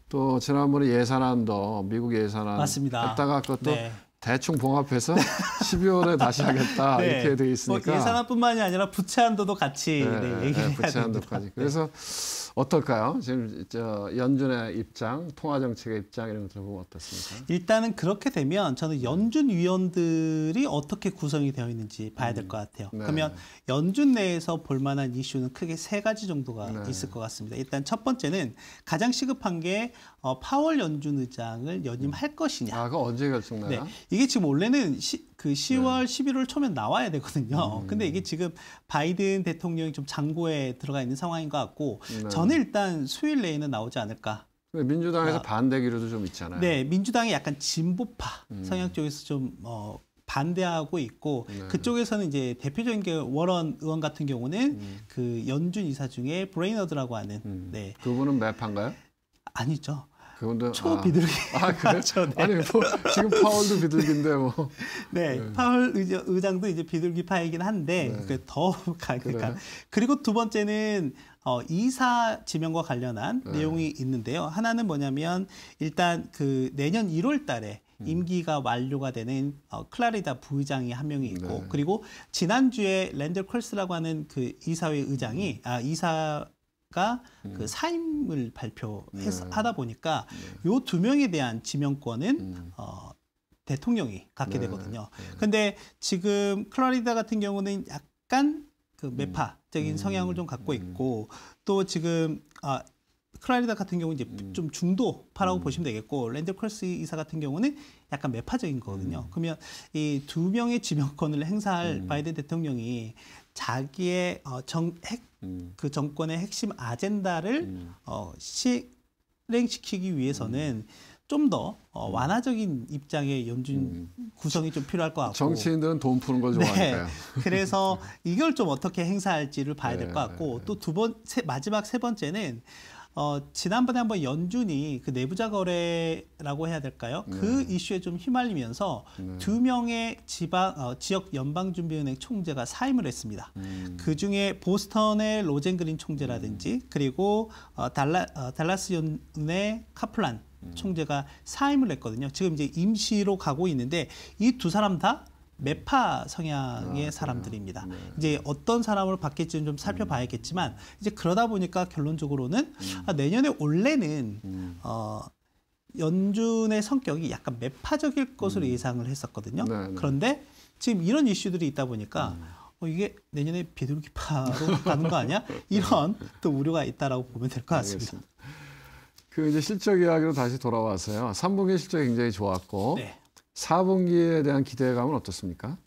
또 지난번에 예산안도 미국 예산안 맞습니다. 했다가 그것도 네. 대충 봉합해서 12월에 다시 하겠다 네. 이렇게 돼 뭐 있으니까 뭐 예산안뿐만이 아니라 부채
한도도 같이 네, 네, 네, 얘기를 해야 부채 한도까지. 그래서
네. 어떨까요? 지금 저 연준의 입장, 통화 정책의 입장 이런 거들보면
어떻습니까? 일단은 그렇게 되면 저는 연준 위원들이 어떻게 구성이 되어 있는지 봐야 될것 음. 같아요. 네. 그러면 연준 내에서 볼 만한 이슈는 크게 세 가지 정도가 네. 있을 것 같습니다. 일단 첫 번째는 가장 시급한 게 어, 파월 연준 의장을 음. 연임할 것이냐. 아, 그 언제 결정나요? 네. 이게 지금 원래는 시, 그 10월, 네. 11월 초면 나와야 되거든요. 음. 근데 이게 지금 바이든 대통령이 좀 장고에 들어가 있는 상황인 것 같고 네. 저는 일단 수일 내에는 나오지 않을까. 민주당에서 아,
반대 기류도 좀 있잖아요. 네,
민주당이 약간 진보파 음. 성향 쪽에서 좀 어, 반대하고 있고 네. 그쪽에서는 이제 대표적인 게 워런 의원 같은 경우는 음. 그 연준 이사 중에 브레이너드라고
하는 음. 네. 그분은 매파인가요? 아니죠. 그분도 초 아. 비둘기 아, 아 그래? 네. 아니 뭐 지금 파월도 비둘기인데 뭐. 네, 네.
파월 의장, 도 이제 비둘기파이긴 한데 네. 더 그러니까 그래. 그리고 두 번째는 어, 이사 지명과 관련한 네. 내용이 있는데요. 하나는 뭐냐면 일단 그 내년 1월달에 음. 임기가 완료가 되는 어, 클라리다 부의장이 한 명이 있고 네. 그리고 지난주에 랜들 컬스라고 하는 그 이사회 의장이 아 이사 음. 그 사임을 발표하다 음. 해서 보니까 네. 요두 명에 대한 지명권은 음. 어, 대통령이 갖게 네. 되거든요. 네. 근데 지금 클라리다 같은 경우는 약간 그 매파적인 음, 성향을 좀 갖고 있고 또 지금 아 클라리다 같은 경우 이제 음. 좀 중도파라고 보시면 되겠고 랜드 러스 이사 같은 경우는 약간 매파적인 거거든요. 그러면 이 두 명의 지명권을 행사할 바이든 대통령이 자기의 어, 정핵 음. 그 정권의 핵심 아젠다를 음. 어, 실행시키기 위해서는 음. 좀더 어, 음. 완화적인 입장의 연준 구성이 좀 필요할 것 같고 정치인들은
돈 푸는 걸 네. 좋아하니까요. 네.
그래서 이걸 좀 어떻게 행사할지를 봐야 네, 될것 같고 또 두 번, 마지막 세 번째는 어, 지난번에 한번 연준이 그 내부자 거래라고 해야 될까요? 그 네. 그 이슈에 좀 휘말리면서 네. 두 명의 지방 어, 지역 연방 준비은행 총재가 사임을 했습니다. 음. 그 중에 보스턴의 로젠 그린 총재라든지 음. 그리고 어, 달라, 어, 달라스 연의 카플란 음. 총재가 사임을 했거든요. 지금 이제 임시로 가고 있는데 이 두 사람 다 매파 성향의 아, 사람들입니다. 네. 이제 어떤 사람으로 바뀔지는 좀 살펴봐야겠지만 음. 이제 그러다 보니까 결론적으로는 음. 아, 내년에 원래는 음. 어, 연준의 성격이 약간 매파적일 것으로 음. 예상을 했었거든요. 네, 네. 그런데 지금 이런 이슈들이 있다 보니까 음. 어, 이게 내년에 비둘기파로 가는 거 아니야?
이런 또 우려가 있다라고 보면 될 것 같습니다. 알겠습니다. 그 이제 실적 이야기로 다시 돌아와서요. 3분기 실적 굉장히 좋았고 네. 4분기에 대한 기대감은 어떻습니까?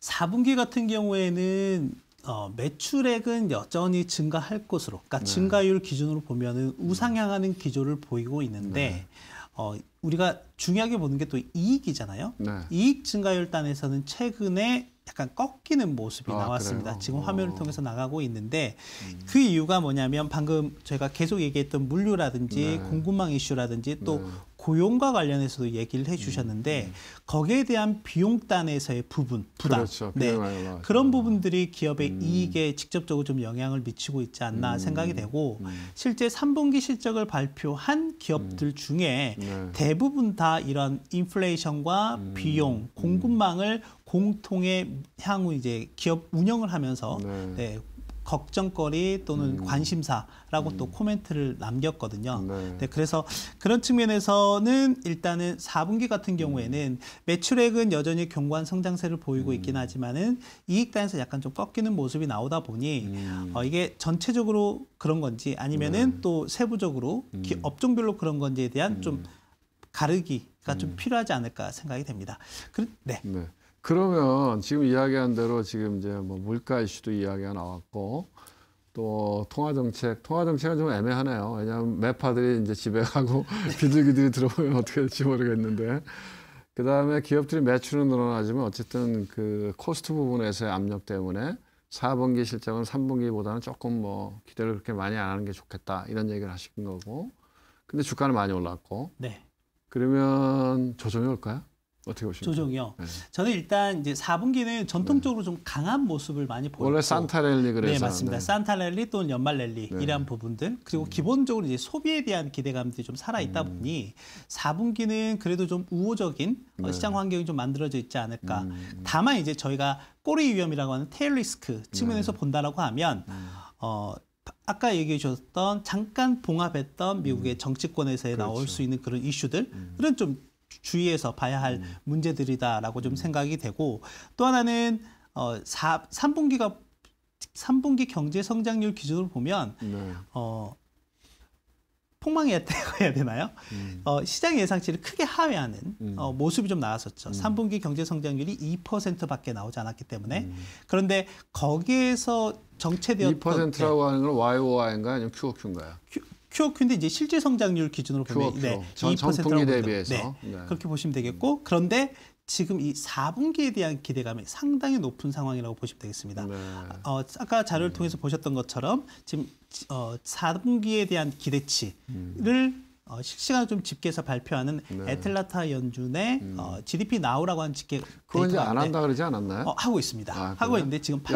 4분기 같은
경우에는 어, 매출액은 여전히 증가할 것으로, 그러니까 네. 증가율 기준으로 보면은 우상향하는 기조를 보이고 있는데 네. 어, 우리가 중요하게 보는 게 또 이익이잖아요. 네. 이익 증가율 단에서는 최근에 약간 꺾이는 모습이 아, 나왔습니다. 그래요? 지금 화면을 오. 어. 통해서 나가고 있는데 음. 그 이유가 뭐냐면 방금 제가 계속 얘기했던 물류라든지 네. 공급망 이슈라든지 또 네. 고용과 관련해서도 얘기를 음, 해주셨는데 음, 거기에 대한 비용단에서의 부분 부담 그렇죠. 네 그런 부분들이 기업의 음. 이익에 직접적으로 좀 영향을 미치고 있지 않나 음, 생각이 되고 음. 실제 3분기 실적을 발표한 기업들 중에 네. 대부분 다 이런 인플레이션과 비용 공급망을 공통의 향후 이제 기업 운영을 하면서 네. 네 걱정거리 또는 음. 관심사라고 음. 또 코멘트를 남겼거든요. 네. 네. 그래서 그런 측면에서는 일단은 4분기 같은 경우에는 음. 매출액은 여전히 경관 성장세를 보이고 음. 있긴 하지만은 이익단에서 약간 좀 꺾이는 모습이 나오다 보니 음. 어, 이게 전체적으로 그런 건지 아니면은 네. 또 세부적으로 기, 업종별로 그런 건지에 대한 좀 가르기가 좀 필요하지 않을까 생각이 됩니다.
그, 네. 네. 그러면 지금 이야기한 대로 지금 이제 뭐 물가 이슈도 이야기가 나왔고 또 통화 정책, 통화 정책은 좀 애매하네요. 왜냐하면 매파들이 이제 집에 가고 비둘기들이 들어오면 어떻게 될지 모르겠는데. 그 다음에 기업들이 매출은 늘어나지만 어쨌든 그 코스트 부분에서의 압력 때문에 4분기 실적은 3분기보다는 조금 뭐 기대를 그렇게 많이 안 하는 게 좋겠다 이런 얘기를 하신 거고. 근데 주가는 많이 올랐고. 네. 그러면 조정이 올까요? 어떻게 보십니까? 조정이요. 네. 저는 일단 이제 4분기는 전통적으로 네. 좀 강한
모습을 많이 보고 원래 산타랠리 그래서 네 맞습니다. 네. 산타랠리 또는 연말랠리 네. 이러 부분들 그리고 음. 기본적으로 이제 소비에 대한 기대감들이 좀 살아 있다 음. 보니 4분기는 그래도 좀 우호적인 어, 네. 시장 환경이 좀 만들어져 있지 않을까. 음, 음. 다만 이제 저희가 꼬리 위험이라고 하는 테일 리스크 측면에서 네. 본다라고 하면 음. 어. 아까 얘기해 주셨던 잠깐 봉합했던 미국의 음. 정치권에서 그렇죠. 나올 수 있는 그런 이슈들 음. 좀 주의해서 봐야 할 음. 문제들이다라고 좀 음. 생각이 되고 또 하나는 어, 4, 3분기가 3분기 경제 성장률 기준으로 보면 네. 어, 폭망이었다고 해야 되나요? 음. 어, 시장 예상치를 크게 하회하는 음. 어, 모습이 좀 나왔었죠. 음. 3분기 경제 성장률이 2%밖에 나오지 않았기 때문에 음. 그런데 거기에서 정체되었던 2%라고 게, 하는
건 YOY인가 아니면 QOQ인가요?
QOQ인데 이제 실제 성장률 기준으로 보면 QOQ. 네, 전, 2%라고 대비해서 네, 네. 그렇게 보시면 되겠고 그런데 지금 이 4분기에 대한 기대감이 상당히 높은 상황이라고 보시면 되겠습니다. 네. 어, 아까 자료를 음. 통해서 보셨던 것처럼 지금 어, 4분기에 대한 기대치를 음. 어, 실시간으좀 집계해서 발표하는 네. 애틀라타 연준의 음. 어, GDP 나오라고 하는 집계 그건 이제 안 한다 그러지 않았나요? 어, 하고 있습니다. 아, 하고 있는데 지금 8%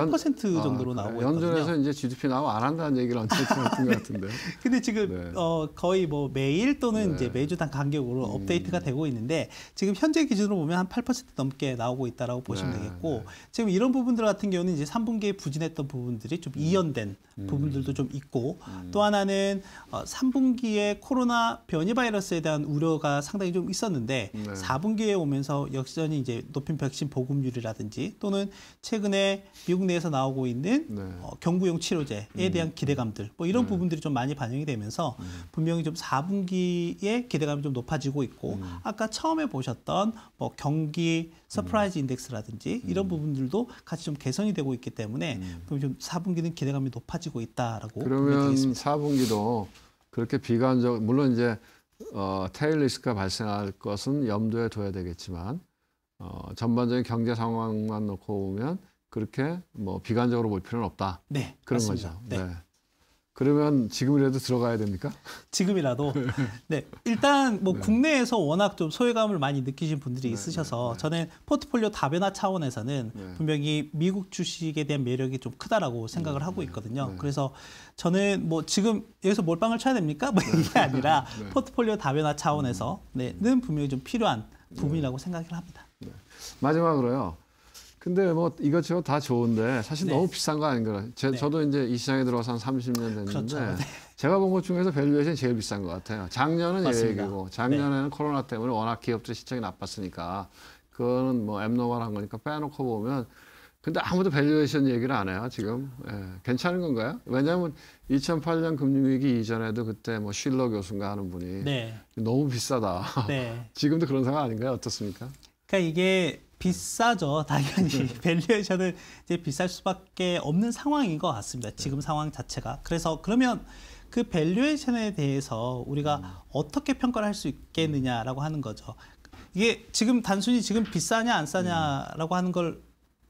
연, 아, 정도로 아, 나오고 있거든요. 연준에서 이제 GDP 나오 안 한다는 얘기를 언제 들했던것 같은데. 근데 지금 네. 어, 거의 뭐 매일 또는 네. 이제 매주 단 간격으로 음. 업데이트가 되고 있는데 지금 현재 기준으로 보면 한 8% 넘게 나오고 있다라고 보시면 네, 되겠고 네. 지금 이런 부분들 같은 경우는 이제 3분기에 부진했던 부분들이 좀 음. 이연된 음. 부분들도 좀 있고 음. 또 하나는 어, 3분기에 코로나 변이 바이러스에 대한 우려가 상당히 좀 있었는데 네. 4분기에 오면서 역전이 이제 높은 백신 보급률이라든지 또는 최근에 미국 내에서 나오고 있는 네. 어, 경구용 치료제에 음. 대한 기대감들 뭐 이런 네. 부분들이 좀 많이 반영이 되면서 음. 분명히 좀 4분기에 기대감이 좀 높아지고 있고 음. 아까 처음에 보셨던 뭐 경기 서프라이즈 음. 인덱스라든지 음. 이런 부분들도 같이 좀 개선이
되고 있기 때문에 음.
좀 4분기는 기대감이 높아지고 있다라고 그러면 습니다
4분기도 그렇게 비관적 물론 이제 어, 테일 리스크가 발생할 것은 염두에 둬야 되겠지만 어, 전반적인 경제 상황만 놓고 보면 그렇게 뭐 비관적으로 볼 필요는 없다. 네, 그런 맞습니다. 거죠. 네. 네. 그러면 지금이라도 들어가야 됩니까? 지금이라도 네 일단 뭐 네. 국내에서 워낙 좀 소외감을
많이 느끼신 분들이 네, 네 있으셔서 네, 저는 포트폴리오 다변화 차원에서는 네. 분명히 미국 주식에 대한 매력이 좀 크다라고 네, 생각을 하고 있거든요. 그래서 저는 뭐 지금 여기서 몰빵을 쳐야 됩니까? 뭐 이게 아니라 포트폴리오 다변화 차원에서 음. 네는 분명히 좀 필요한 부분이라고 생각을 합니다.
마지막으로요. 근데 뭐 이것저것 다 좋은데 사실 네. 너무 비싼 거 아닌가요? 제, 네. 저도 이제 이 시장에 들어와서 한 30년 됐는데 그렇죠. 네. 제가 본 것 중에서 밸류에이션이 제일 비싼 것 같아요. 작년은 맞 예외이고 작년에는 네. 코로나 때문에 워낙 기업들 시장이 나빴으니까 그거는 뭐 앱노멀한 거니까 빼놓고 보면 근데 아무도 밸류에이션 얘기를 안 해요 지금 예, 괜찮은 건가요? 왜냐하면 2008년 금융위기 이전에도 그때 뭐 쉴러 교수인가 하는 분이 네. 너무 비싸다. 네. 지금도 그런 상황 아닌가요? 어떻습니까?
그러니까 이게 비싸죠. 당연히 네. 밸류에이션은 이제 비쌀 수밖에 없는 상황인 것 같습니다. 네. 지금 상황 자체가. 그래서 그러면 그 밸류에이션에 대해서 우리가 음. 어떻게 평가를 할 수 있겠느냐라고 하는 거죠. 이게 지금 단순히 지금 비싸냐 안 싸냐라고 하는 걸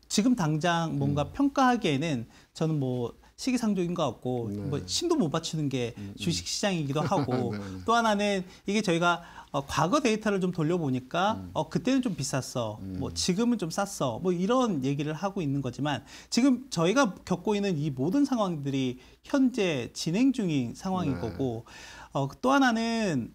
지금 당장 뭔가 음. 평가하기에는 저는 뭐 시기상조인 것 같고 네. 뭐 신도 못 받치는 게 음, 음. 주식 시장이기도 하고 네, 또 하나는 이게 저희가 어, 과거 데이터를 좀 돌려보니까 음. 어, 그때는 좀 비쌌어 음. 뭐 지금은 좀 쌌어 뭐 이런 얘기를 하고 있는 거지만 지금 저희가 겪고 있는 이 모든 상황들이 현재 진행 중인 상황인 네. 거고 어, 또 하나는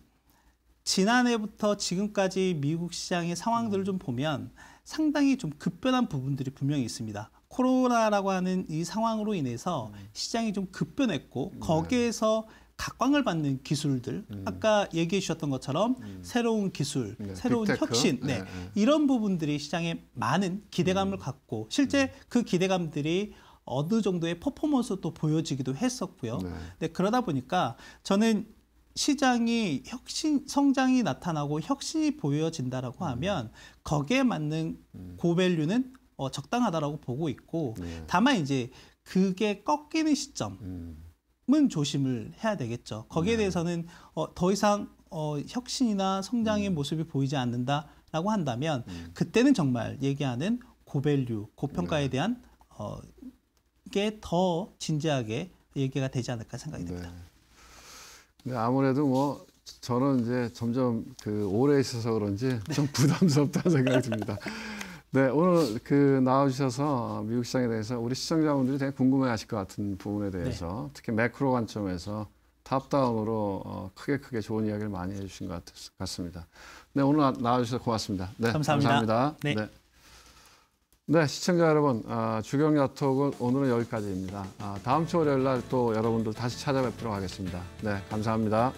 지난해부터 지금까지 미국 시장의 상황들을 음. 좀 보면 상당히 좀 급변한 부분들이 분명히 있습니다. 코로나라고 하는 이 상황으로 인해서 음. 시장이 좀 급변했고 음. 거기에서 각광을 받는 기술들 음. 아까 얘기해 주셨던 것처럼 음. 새로운 기술, 네. 새로운 빅테크? 혁신 네. 네. 네. 이런 부분들이 시장에 많은 기대감을 음. 갖고 실제 음. 그 기대감들이 어느 정도의 퍼포먼스도 보여지기도 했었고요. 네. 그러다 보니까 저는 시장이 혁신 성장이 나타나고 혁신이 보여진다라고 음. 하면 거기에 맞는 음. 고밸류는 어, 적당하다라고 보고 있고 네. 다만 이제 그게 꺾이는 시점은 음. 조심을 해야 되겠죠. 거기에 네. 대해서는 어, 더 이상 어, 혁신이나 성장의 음. 모습이 보이지 않는다라고 한다면 음. 그때는 정말 얘기하는 고밸류, 고평가에 네. 대한 어, 게더 진지하게 얘기가 되지 않을까 생각이 듭니다.
네. 아무래도 뭐 저는 이제 점점 그 오래 있어서 그런지 좀 네. 부담스럽다는 생각이 듭니다. 네, 오늘 그 나와주셔서 미국 시장에 대해서 우리 시청자분들이 되게 궁금해하실 것 같은 부분에 네. 대해서 네. 특히 매크로 관점에서 탑다운으로 어, 크게 크게 좋은 이야기를 많이 해주신 것 같, 같습니다. 네, 오늘 나와주셔서 고맙습니다. 네, 감사합니다. 감사합니다. 네. 네. 네. 시청자 여러분, 아, 주경 야톡은 오늘은 여기까지입니다. 아, 다음 주 월요일 날또 여러분들 다시 찾아뵙도록 하겠습니다. 네, 감사합니다.